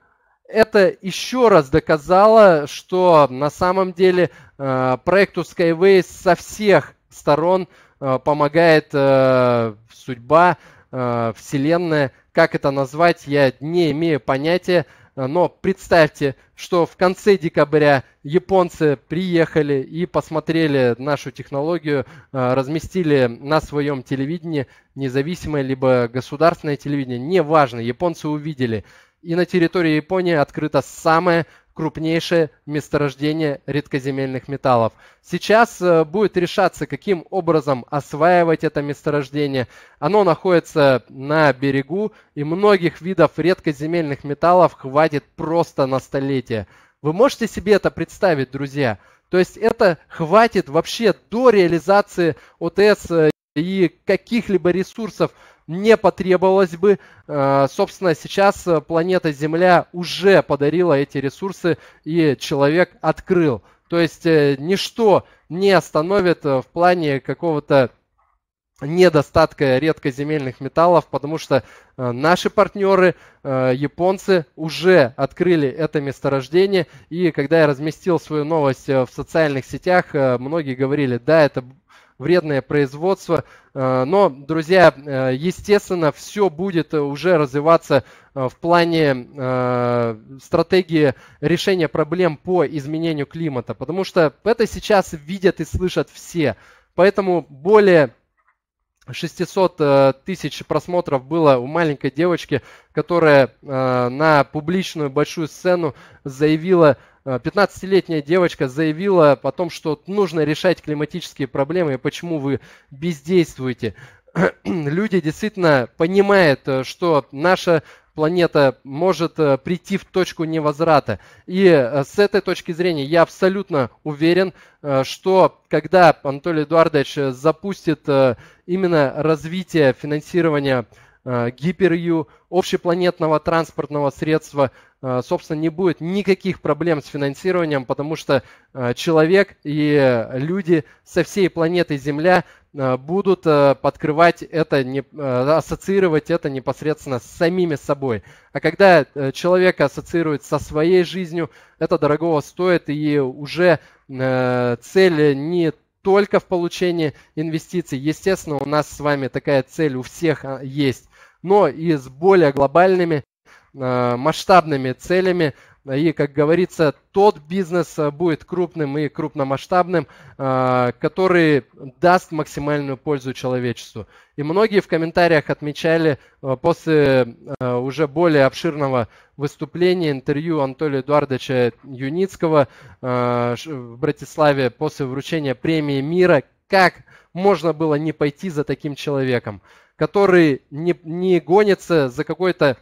это еще раз доказало, что на самом деле э, проекту Skyway со всех сторон э, помогает э, судьба, э, вселенная, как это назвать, я не имею понятия. Э, но представьте, что в конце декабря японцы приехали и посмотрели нашу технологию, э, разместили на своем телевидении независимое либо государственное телевидение, неважно, японцы увидели. И на территории Японии открыта самая крупнейшее месторождение редкоземельных металлов. Сейчас э, будет решаться, каким образом осваивать это месторождение. Оно находится на берегу, и многих видов редкоземельных металлов хватит просто на столетие. Вы можете себе это представить, друзья? То есть это хватит вообще до реализации ОТС э, и каких-либо ресурсов не потребовалось бы. Э, собственно, сейчас э, планета Земля уже подарила эти ресурсы, и человек открыл. То есть э, ничто не остановит в плане какого-то недостатка редкоземельных металлов, потому что наши партнеры, японцы, уже открыли это месторождение. И когда я разместил свою новость в социальных сетях, многие говорили, да, это вредное производство. Э, но, друзья, э, естественно, все будет э, уже развиваться в плане стратегии решения проблем по изменению климата, потому что это сейчас видят и слышат все. Поэтому более 600 э, тысяч просмотров было у маленькой девочки, которая э, на публичную большую сцену заявила 15-летняя э, девочка заявила о том, что нужно решать климатические проблемы и почему вы бездействуете. Люди действительно понимают, что наша планета может э, прийти в точку невозврата. И э, с этой точки зрения я абсолютно уверен, э, что когда Анатолий Эдуардович запустит именно развитие финансирования Э, гиперью общепланетного транспортного средства, э, собственно, не будет никаких проблем с финансированием, потому что э, человек и люди со всей планеты Земля будут подкрывать это, ассоциировать это непосредственно с самими собой. А когда человек ассоциирует со своей жизнью, это дорогого стоит, и уже цель не только в получении инвестиций. Естественно, у нас с вами такая цель у всех а, есть но и с более глобальными э, масштабными целями. И, как говорится, тот бизнес э, будет крупным и крупномасштабным, э, который даст максимальную пользу человечеству. И многие в комментариях отмечали после уже более обширного выступления, интервью Анатолия Эдуардовича Юницкого в Братиславе после вручения премии мира, как можно было не пойти за таким человеком который не, не гонится за какой-то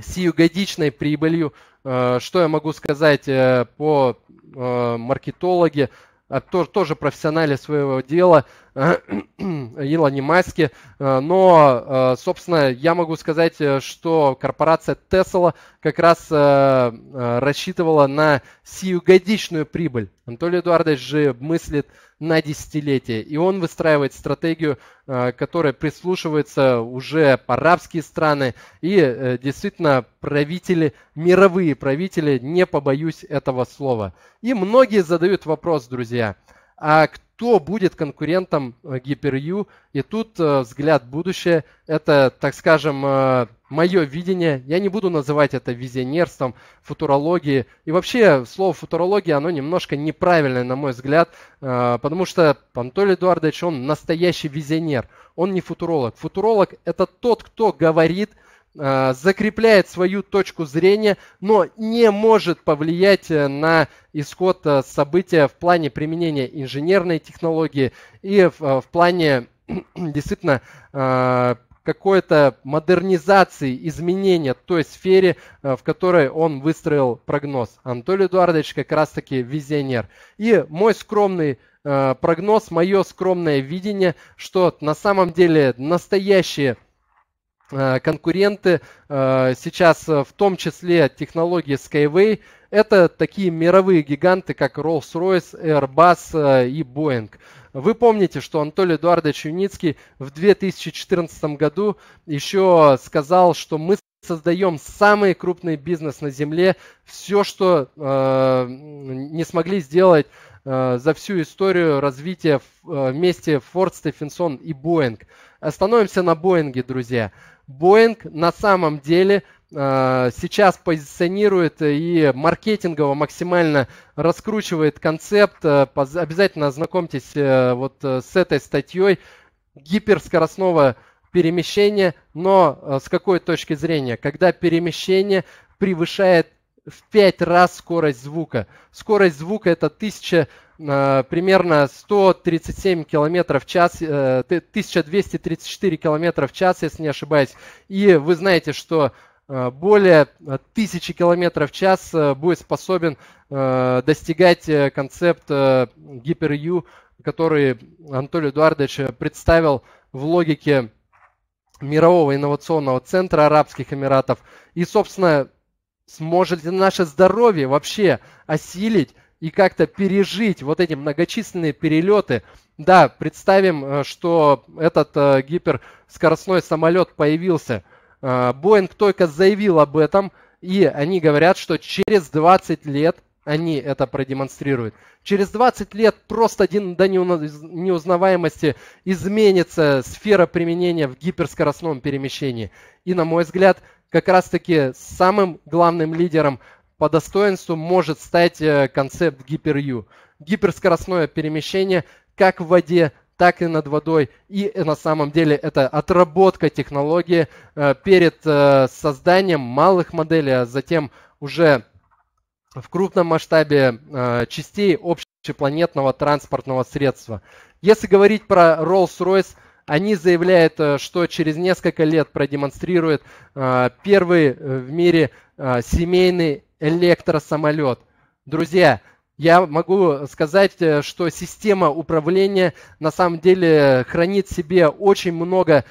сиюгодичной прибылью. Э, что я могу сказать э, по э, маркетологе, а, тоже профессионале своего дела, Илоне Маске. Но, собственно, я могу сказать, что корпорация Tesla как раз рассчитывала на сиюгодичную прибыль. Анатолий Эдуардович же мыслит на десятилетие. И он выстраивает стратегию, э, которая прислушивается уже арабские страны и э, действительно правители, мировые правители, не побоюсь этого слова. И многие задают вопрос, друзья, а кто будет конкурентом Гиперю? И тут э, взгляд будущее, это, так скажем, мое видение. Я не буду называть это визионерством, футурологией. И вообще слово футурология, оно немножко неправильное, на мой взгляд, э, потому что Анатолий Эдуардович, он настоящий визионер, он не футуролог. Футуролог – это тот, кто говорит, э, закрепляет свою точку зрения, но не может повлиять э, на исход события в плане применения инженерной технологии и в, в плане действительно какой-то модернизации, изменения той сфере, э, в которой он выстроил прогноз. Анатолий Эдуардович как раз-таки визионер. И мой скромный э, прогноз, мое скромное видение, что на самом деле настоящие Э, конкуренты э, сейчас, э, в том числе технологии Skyway, это такие мировые гиганты, как Rolls-Royce, Airbus и Boeing. Вы помните, что Анатолий Эдуардович Юницкий в 2014 году еще сказал, что мы создаем самый крупный бизнес на Земле, все, что э, не смогли сделать э, за всю историю развития вместе Ford, Stephenson и Boeing. Остановимся на Боинге, друзья. Боинг на самом деле э, сейчас позиционирует и маркетингово максимально раскручивает концепт. Э, обязательно ознакомьтесь э, вот с этой статьей гиперскоростного перемещения, но с какой точки зрения? Когда перемещение превышает в 5 раз скорость звука. Скорость звука это 1000, а, примерно 137 км в час, 1234 э, км в час, если не ошибаюсь. И вы знаете, что а, более 1000 км в час э, будет способен э, достигать концепт Hyper-U, который Анатолий Эдуардович представил в логике мирового инновационного центра Арабских Эмиратов. И, собственно, сможет ли наше здоровье вообще осилить и как-то пережить вот эти многочисленные перелеты. Да, представим, э, что этот э, гиперскоростной самолет появился. Э, Боинг только заявил об этом, и они говорят, что через 20 лет они это продемонстрируют. Через 20 лет просто один до неузнаваемости изменится сфера применения в гиперскоростном перемещении. И, на мой взгляд, как раз-таки самым главным лидером по достоинству может стать э, концепт Гиперю. Гиперскоростное перемещение как в воде, так и над водой. И э, на самом деле это отработка технологии э, перед созданием малых моделей, а затем уже в крупном масштабе частей общепланетного транспортного средства. Если говорить про Rolls-Royce, они заявляют, э, что через несколько лет продемонстрируют э, первый э, в мире семейный электросамолет. Друзья, я могу сказать, что система управления на самом деле хранит в себе очень много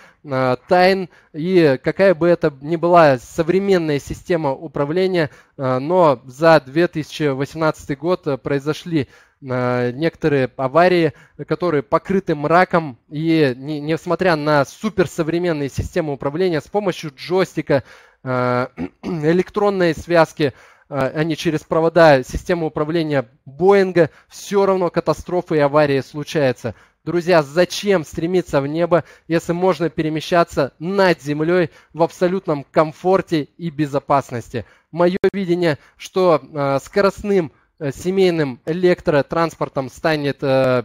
тайн, и какая бы это ни была современная система управления, но за 2018 год произошли некоторые аварии, которые покрыты мраком, и несмотря на суперсовременные системы управления, с помощью джойстика, э, электронной связки, а э, не через провода системы управления Боинга, все равно катастрофы и аварии случаются. Друзья, зачем стремиться в небо, если можно перемещаться над землей в абсолютном комфорте и безопасности? Мое видение, что э, скоростным Э, семейным электротранспортом станет э,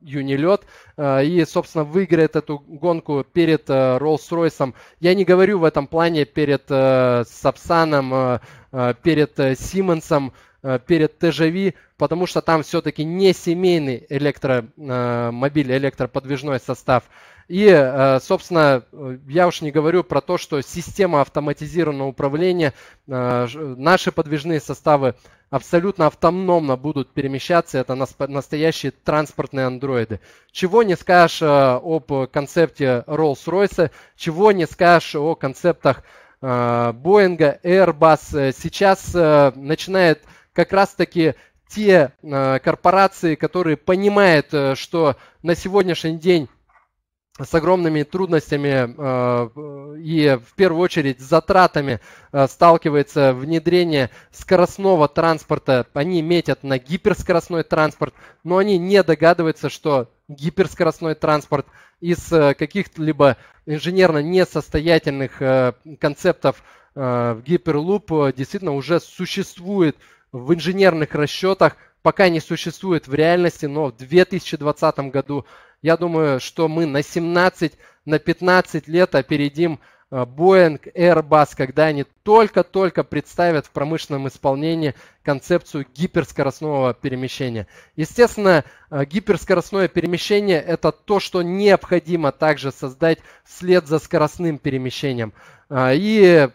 Юнилет э, и, собственно, выиграет эту гонку перед Роллс-Ройсом. Я не говорю в этом плане перед Сапсаном, перед Симмонсом, Э, перед Тежави, потому что там все-таки не семейный электромобиль, э, электроподвижной состав. И, э, собственно, я уж не говорю про то, что система автоматизированного управления, наши подвижные составы абсолютно автономно будут перемещаться. Это настоящие транспортные андроиды. Чего не скажешь об концепте Rolls-Royce, чего не скажешь о концептах Боинга, Airbus. Сейчас начинает как раз-таки те э, корпорации, которые понимают, э, что на сегодняшний день с огромными трудностями э, и в первую очередь затратами сталкивается внедрение скоростного транспорта. Они метят на гиперскоростной транспорт, но они не догадываются, что гиперскоростной транспорт из каких-либо инженерно несостоятельных концептов в гиперлуп действительно уже существует в инженерных расчетах пока не существует в реальности, но в 2020 году я думаю, что мы на 17, на 15 лет опередим э, Boeing, Airbus, когда они только-только представят в промышленном исполнении концепцию гиперскоростного перемещения. Естественно, э, гиперскоростное перемещение – это то, что необходимо также создать вслед за скоростным перемещением. Э, и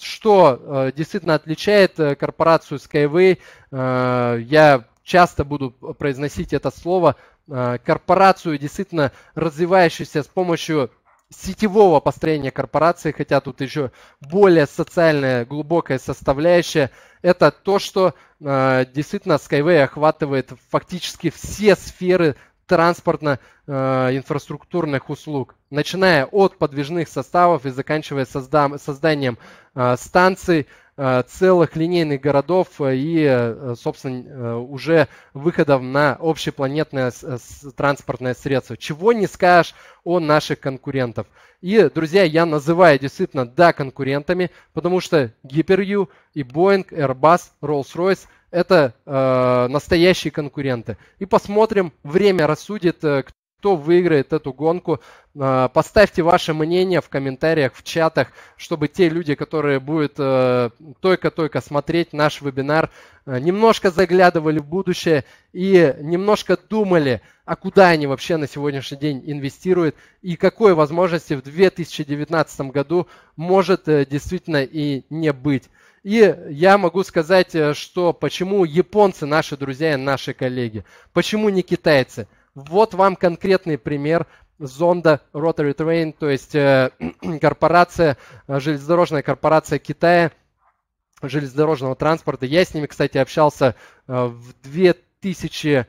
что э, действительно отличает э, корпорацию Skyway, э, я часто буду произносить это слово, корпорацию, действительно развивающуюся с помощью сетевого построения корпорации, хотя тут еще более социальная глубокая составляющая, это то, что э, действительно Skyway охватывает фактически все сферы транспортно-инфраструктурных э, услуг, начиная от подвижных составов и заканчивая созданием э, станций, э, целых линейных городов и, собственно, уже выходов на общепланетное транспортное средство. Чего не скажешь о наших конкурентов. И, друзья, я называю действительно, да, конкурентами, потому что Гиперю и Boeing, Airbus, Rolls-Royce – это э, настоящие конкуренты. И посмотрим, время рассудит, э, кто выиграет эту гонку. Э, поставьте ваше мнение в комментариях, в чатах, чтобы те люди, которые будут э, только-только смотреть наш вебинар, э, немножко заглядывали в будущее и немножко думали, а куда они вообще на сегодняшний день инвестируют и какой возможности в 2019 году может э, действительно и не быть. И я могу сказать, э, что почему японцы наши друзья и наши коллеги, почему не китайцы. Вот вам конкретный пример зонда Rotary Train, то есть э, корпорация, э, железнодорожная корпорация Китая, железнодорожного транспорта. Я с ними, кстати, общался э, в 2000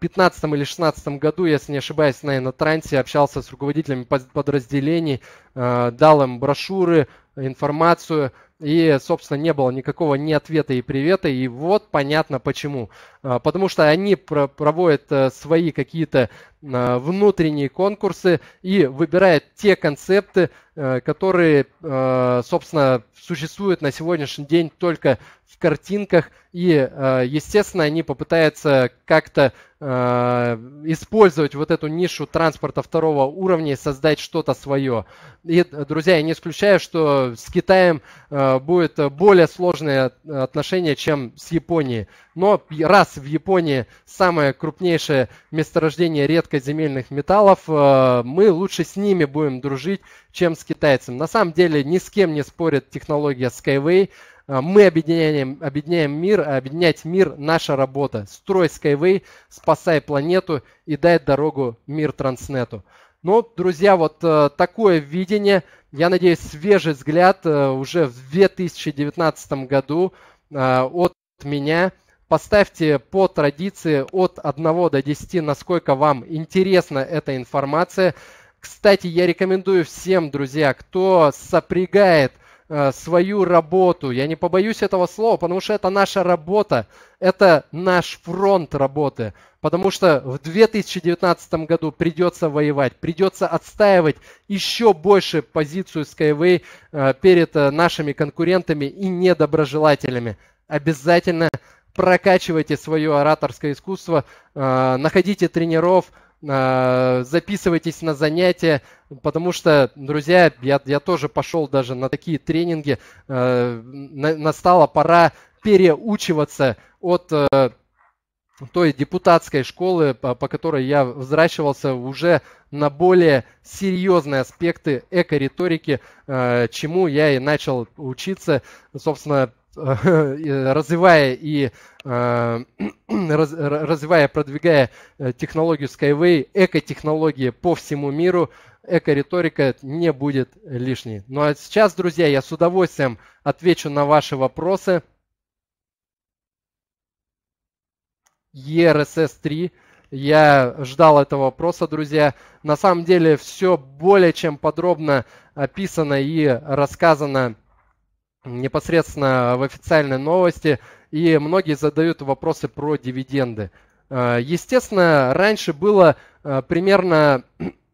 2015 или 2016 году, если не ошибаюсь, на Инотрансе общался с руководителями подразделений, дал им брошюры, информацию, и, собственно, не было никакого ни ответа и привета. И вот понятно почему. А, потому что они проводят э, свои какие-то а, внутренние конкурсы и выбирают те концепты, э, которые, э, собственно, существуют на сегодняшний день только в картинках. И, естественно, они попытаются как-то использовать вот эту нишу транспорта второго уровня и создать что-то свое. И, друзья, я не исключаю, что с Китаем будет более сложное отношение, чем с Японией. Но раз нас в Японии самое крупнейшее месторождение редкоземельных металлов. Э, мы лучше с ними будем дружить, чем с китайцем. На самом деле ни с кем не спорит технология Skyway. Э, мы объединяем, объединяем мир, а объединять мир – наша работа. Строй Skyway, спасай планету и дай дорогу мир Транснету. Ну, друзья, вот э, такое видение, я надеюсь, свежий взгляд уже в 2019 году от меня – Поставьте по традиции от 1 до 10, насколько вам интересна эта информация. Кстати, я рекомендую всем, друзья, кто сопрягает э, свою работу, я не побоюсь этого слова, потому что это наша работа, это наш фронт работы, потому что в 2019 году придется воевать, придется отстаивать еще больше позицию Skyway э, перед э, нашими конкурентами и недоброжелателями. Обязательно прокачивайте свое ораторское искусство, э, находите тренеров, э, записывайтесь на занятия, потому что, друзья, я, я тоже пошел даже на такие тренинги, э, настала пора переучиваться от той депутатской школы, по, по которой я взращивался уже на более серьезные аспекты эко-риторики, чему я и начал учиться. Собственно, развивая и э, развивая, продвигая э, технологию Skyway, экотехнологии по всему миру, эко-риторика не будет лишней. Ну а сейчас, друзья, я с удовольствием отвечу на ваши вопросы. ERSS 3. Я ждал этого вопроса, друзья. На самом деле все более чем подробно описано и рассказано непосредственно в официальной новости, и многие задают вопросы про дивиденды. Э, естественно, раньше было э, примерно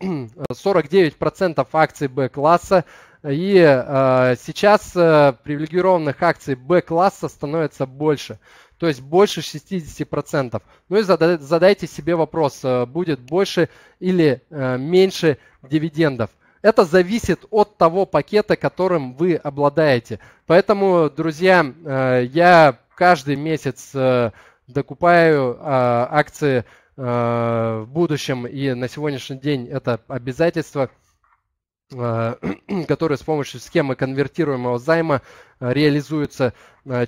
49% акций Б-класса, и э, сейчас привилегированных акций Б-класса становится больше, то есть больше 60%. Ну и задайте себе вопрос, будет больше или меньше дивидендов – это зависит от того пакета, которым вы обладаете. Поэтому, друзья, э, я каждый месяц э, докупаю э, акции в будущем, и на сегодняшний день это обязательство которое с помощью схемы конвертируемого займа реализуется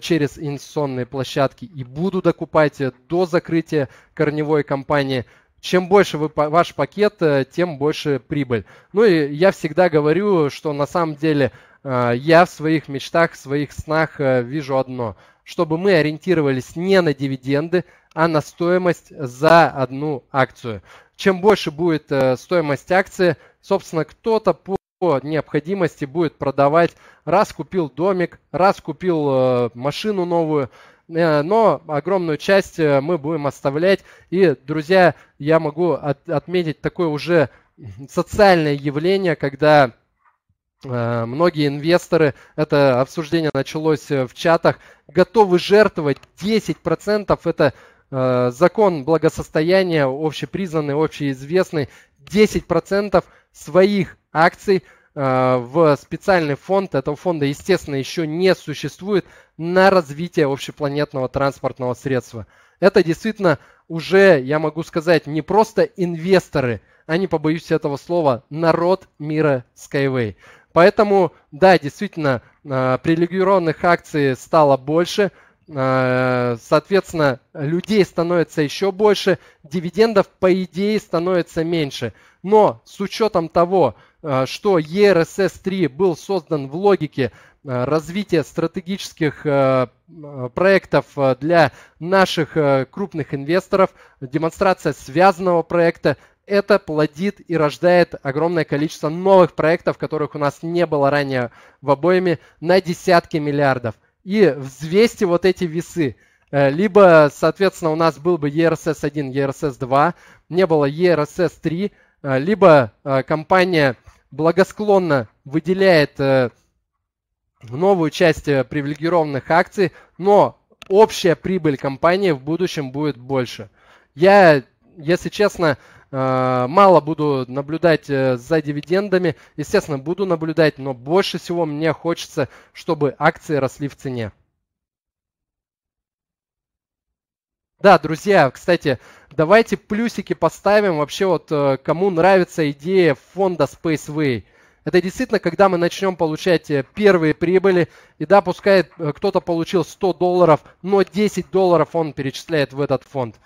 через инвестиционные площадки и буду докупать до закрытия корневой компании чем больше вы, ваш пакет, э, тем больше прибыль. Ну и я всегда говорю, что на самом деле э, я в своих мечтах, в своих снах э, вижу одно, чтобы мы ориентировались не на дивиденды, а на стоимость за одну акцию. Чем больше будет стоимость акции, собственно, кто-то по необходимости будет продавать. Раз купил домик, раз купил машину новую, Э, но огромную часть э, мы будем оставлять. И, друзья, я могу от, отметить такое уже социальное явление, когда э, многие инвесторы, это обсуждение началось в чатах, готовы жертвовать 10%, это закон благосостояния, общепризнанный, общеизвестный, 10% своих акций Э, в специальный фонд. Этого фонда, естественно, еще не существует на развитие общепланетного транспортного средства. Это действительно уже, я могу сказать, не просто инвесторы, а не побоюсь этого слова, народ мира Skyway. Поэтому, да, действительно, э, привилегированных акций стало больше – Э, соответственно, людей становится еще больше, дивидендов, по идее, становится меньше. Но с учетом того, э, что ERSS-3 был создан в логике э, развития стратегических проектов для наших крупных инвесторов, демонстрация связанного проекта, это плодит и рождает огромное количество новых проектов, которых у нас не было ранее в обоими, на десятки миллиардов и взвесьте вот эти весы. Э, либо, соответственно, у нас был бы ERSS 1, ERSS 2, не было ERSS 3, э, либо э, компания благосклонно выделяет новую часть привилегированных акций, но общая прибыль компании в будущем будет больше. Я, если честно, Э, мало буду наблюдать э, за дивидендами. Естественно, буду наблюдать, но больше всего мне хочется, чтобы акции росли в цене. Да, друзья, кстати, давайте плюсики поставим вообще вот э, кому нравится идея фонда Spaceway. Это действительно, когда мы начнем получать первые прибыли, и да, пускай кто-то получил 100 долларов, но 10 долларов он перечисляет в этот фонд.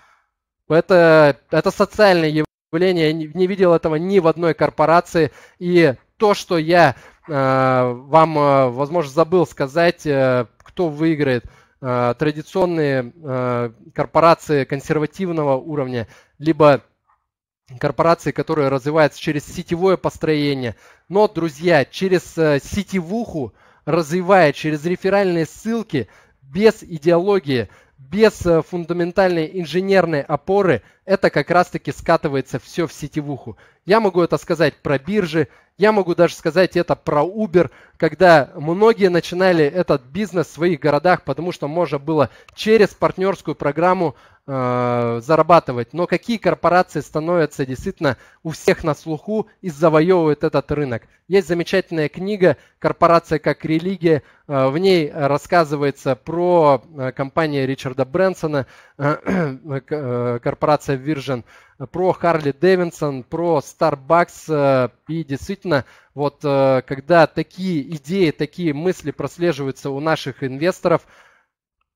Типа, это, это социальное явление, я не, видел этого ни в одной корпорации. И то, что я э, вам, э, возможно, забыл сказать, э, кто выиграет, э, традиционные э, корпорации консервативного уровня, либо корпорации, которые развиваются через сетевое построение. Но, друзья, через э, сетевуху, развивая через реферальные ссылки, без идеологии, без э, фундаментальной инженерной опоры это как раз-таки скатывается все в сетевуху. Я могу это сказать про биржи, я могу даже сказать это про Uber, когда многие начинали этот бизнес в своих городах, потому что можно было через партнерскую программу Э, зарабатывать. Но какие корпорации становятся действительно у всех на слуху и завоевывают этот рынок? Есть замечательная книга «Корпорация как религия». Э, в ней рассказывается про э, компанию Ричарда Брэнсона, э, э, корпорация Virgin, про Харли Дэвинсон, про Starbucks. и действительно, вот когда такие идеи, такие мысли прослеживаются у наших инвесторов –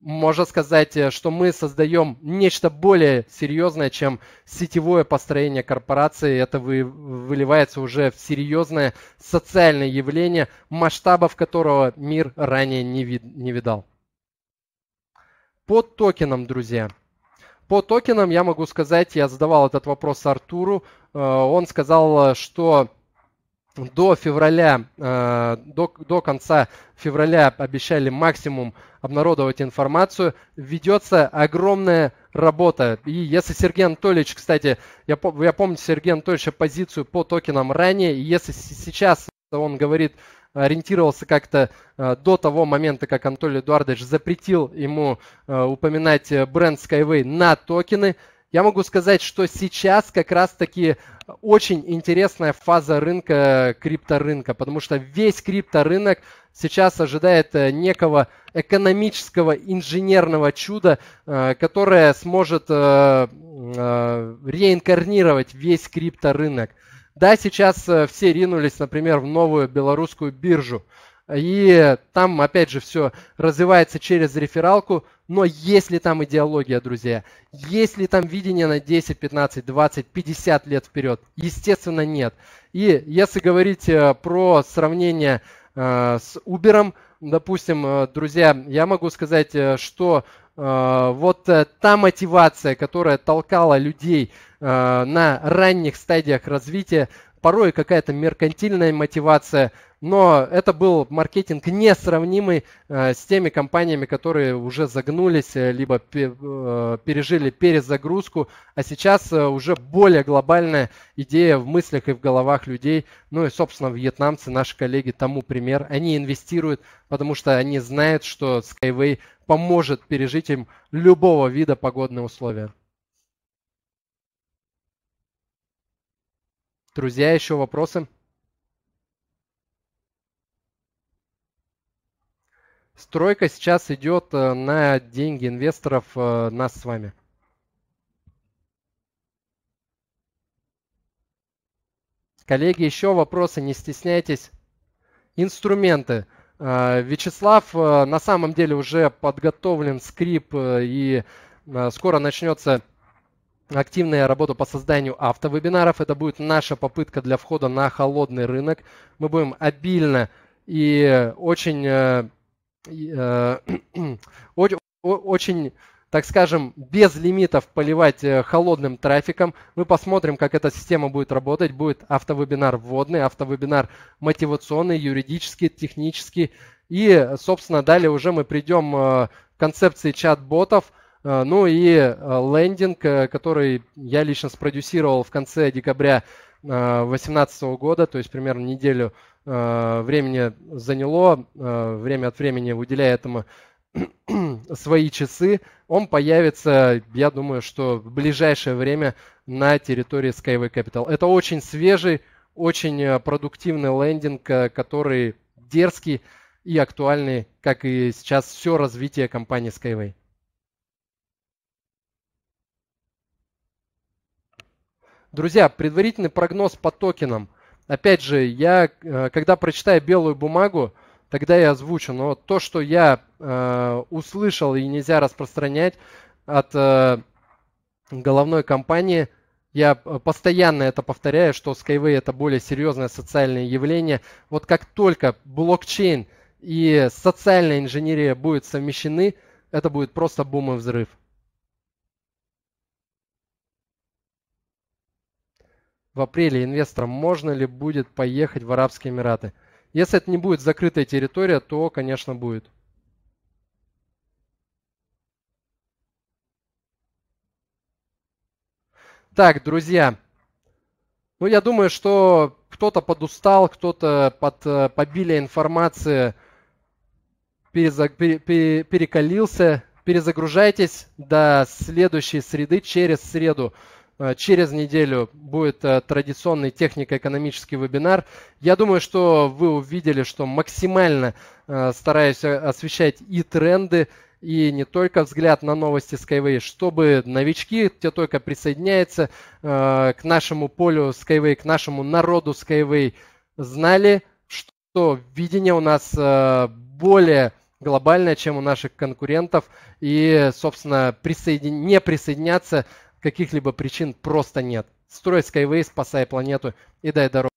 можно сказать, э, что мы создаем нечто более серьезное, чем сетевое построение корпорации. Это вы, выливается уже в серьезное социальное явление, масштабов которого мир ранее не, вид, не видал. По токенам, друзья. По токенам я могу сказать, я задавал этот вопрос Артуру, э, он сказал, э, что до февраля, э, до, до конца февраля обещали максимум обнародовать информацию. Ведется огромная работа. И если Сергей Анатольевич, кстати, я, я помню Сергея Анатольевича позицию по токенам ранее, и если сейчас он говорит, ориентировался как-то э, до того момента, как Анатолий Эдуардович запретил ему э, упоминать бренд Skyway на токены – я могу сказать, что сейчас как раз-таки очень интересная фаза рынка, э, крипторынка, потому что весь крипторынок сейчас ожидает э, некого экономического инженерного чуда, э, которое сможет реинкарнировать весь крипторынок. Да, сейчас все ринулись, например, в новую белорусскую биржу. И там, опять же, все развивается через рефералку, но если там идеология, друзья, если там видение на 10, 15, 20, 50 лет вперед, естественно, нет. И если говорить э, про сравнение э, с Uber, допустим, э, друзья, я могу сказать, что вот та мотивация, которая толкала людей на ранних стадиях развития, порой какая-то меркантильная мотивация, но это был маркетинг несравнимый э, с теми компаниями, которые уже загнулись, э, либо э, пережили перезагрузку, а сейчас уже более глобальная идея в мыслях и в головах людей. Ну и, собственно, вьетнамцы, наши коллеги, тому пример. Они инвестируют, потому что они знают, что Skyway поможет пережить им любого вида погодные условия. Друзья, еще вопросы? Стройка сейчас идет э, на деньги инвесторов э, нас с вами. Коллеги, еще вопросы, не стесняйтесь. Инструменты. Э, Вячеслав, на самом деле уже подготовлен скрип и скоро начнется активная работа по созданию автовебинаров. Это будет наша попытка для входа на холодный рынок. Мы будем обильно и очень, э, э, очень, очень так скажем, без лимитов поливать э, холодным трафиком. Мы посмотрим, как эта система будет работать. Будет автовебинар вводный, автовебинар мотивационный, юридический, технический. И, собственно, далее уже мы придем к концепции чат-ботов – а, ну и а, лендинг, э, который я лично спродюсировал в конце декабря 2018 а, года, то есть примерно неделю времени заняло, время от времени выделяя этому свои часы, он появится, я думаю, что в ближайшее время на территории Skyway Capital. Это очень свежий, очень э, продуктивный лендинг, э, который дерзкий и актуальный, как и сейчас все развитие компании Skyway. Друзья, предварительный прогноз по токенам. Опять же, я, э, когда прочитаю белую бумагу, тогда я озвучу. Но то, что я э, услышал и нельзя распространять от э, головной компании, я э, постоянно это повторяю, что Skyway это более серьезное социальное явление. Вот как только блокчейн и социальная инженерия будут совмещены, это будет просто бум и взрыв. в апреле инвесторам, можно ли будет поехать в Арабские Эмираты. Если это не будет закрытая территория, то, конечно, будет. Так, друзья, ну я думаю, что кто-то подустал, кто-то под э, побили информации, перезаг, перекалился. Перезагружайтесь до следующей среды, через среду. Э, через неделю будет э, традиционный технико-экономический вебинар. Я думаю, что вы увидели, что максимально э, стараюсь освещать и тренды, и не только взгляд на новости Skyway, чтобы новички, те только присоединяются к нашему полю Skyway, к нашему народу Skyway, знали, что видение у нас более глобальное, чем у наших конкурентов, и, собственно, присоедин... не присоединяться каких-либо причин просто нет. Строй Skyway, спасай планету и дай дорогу.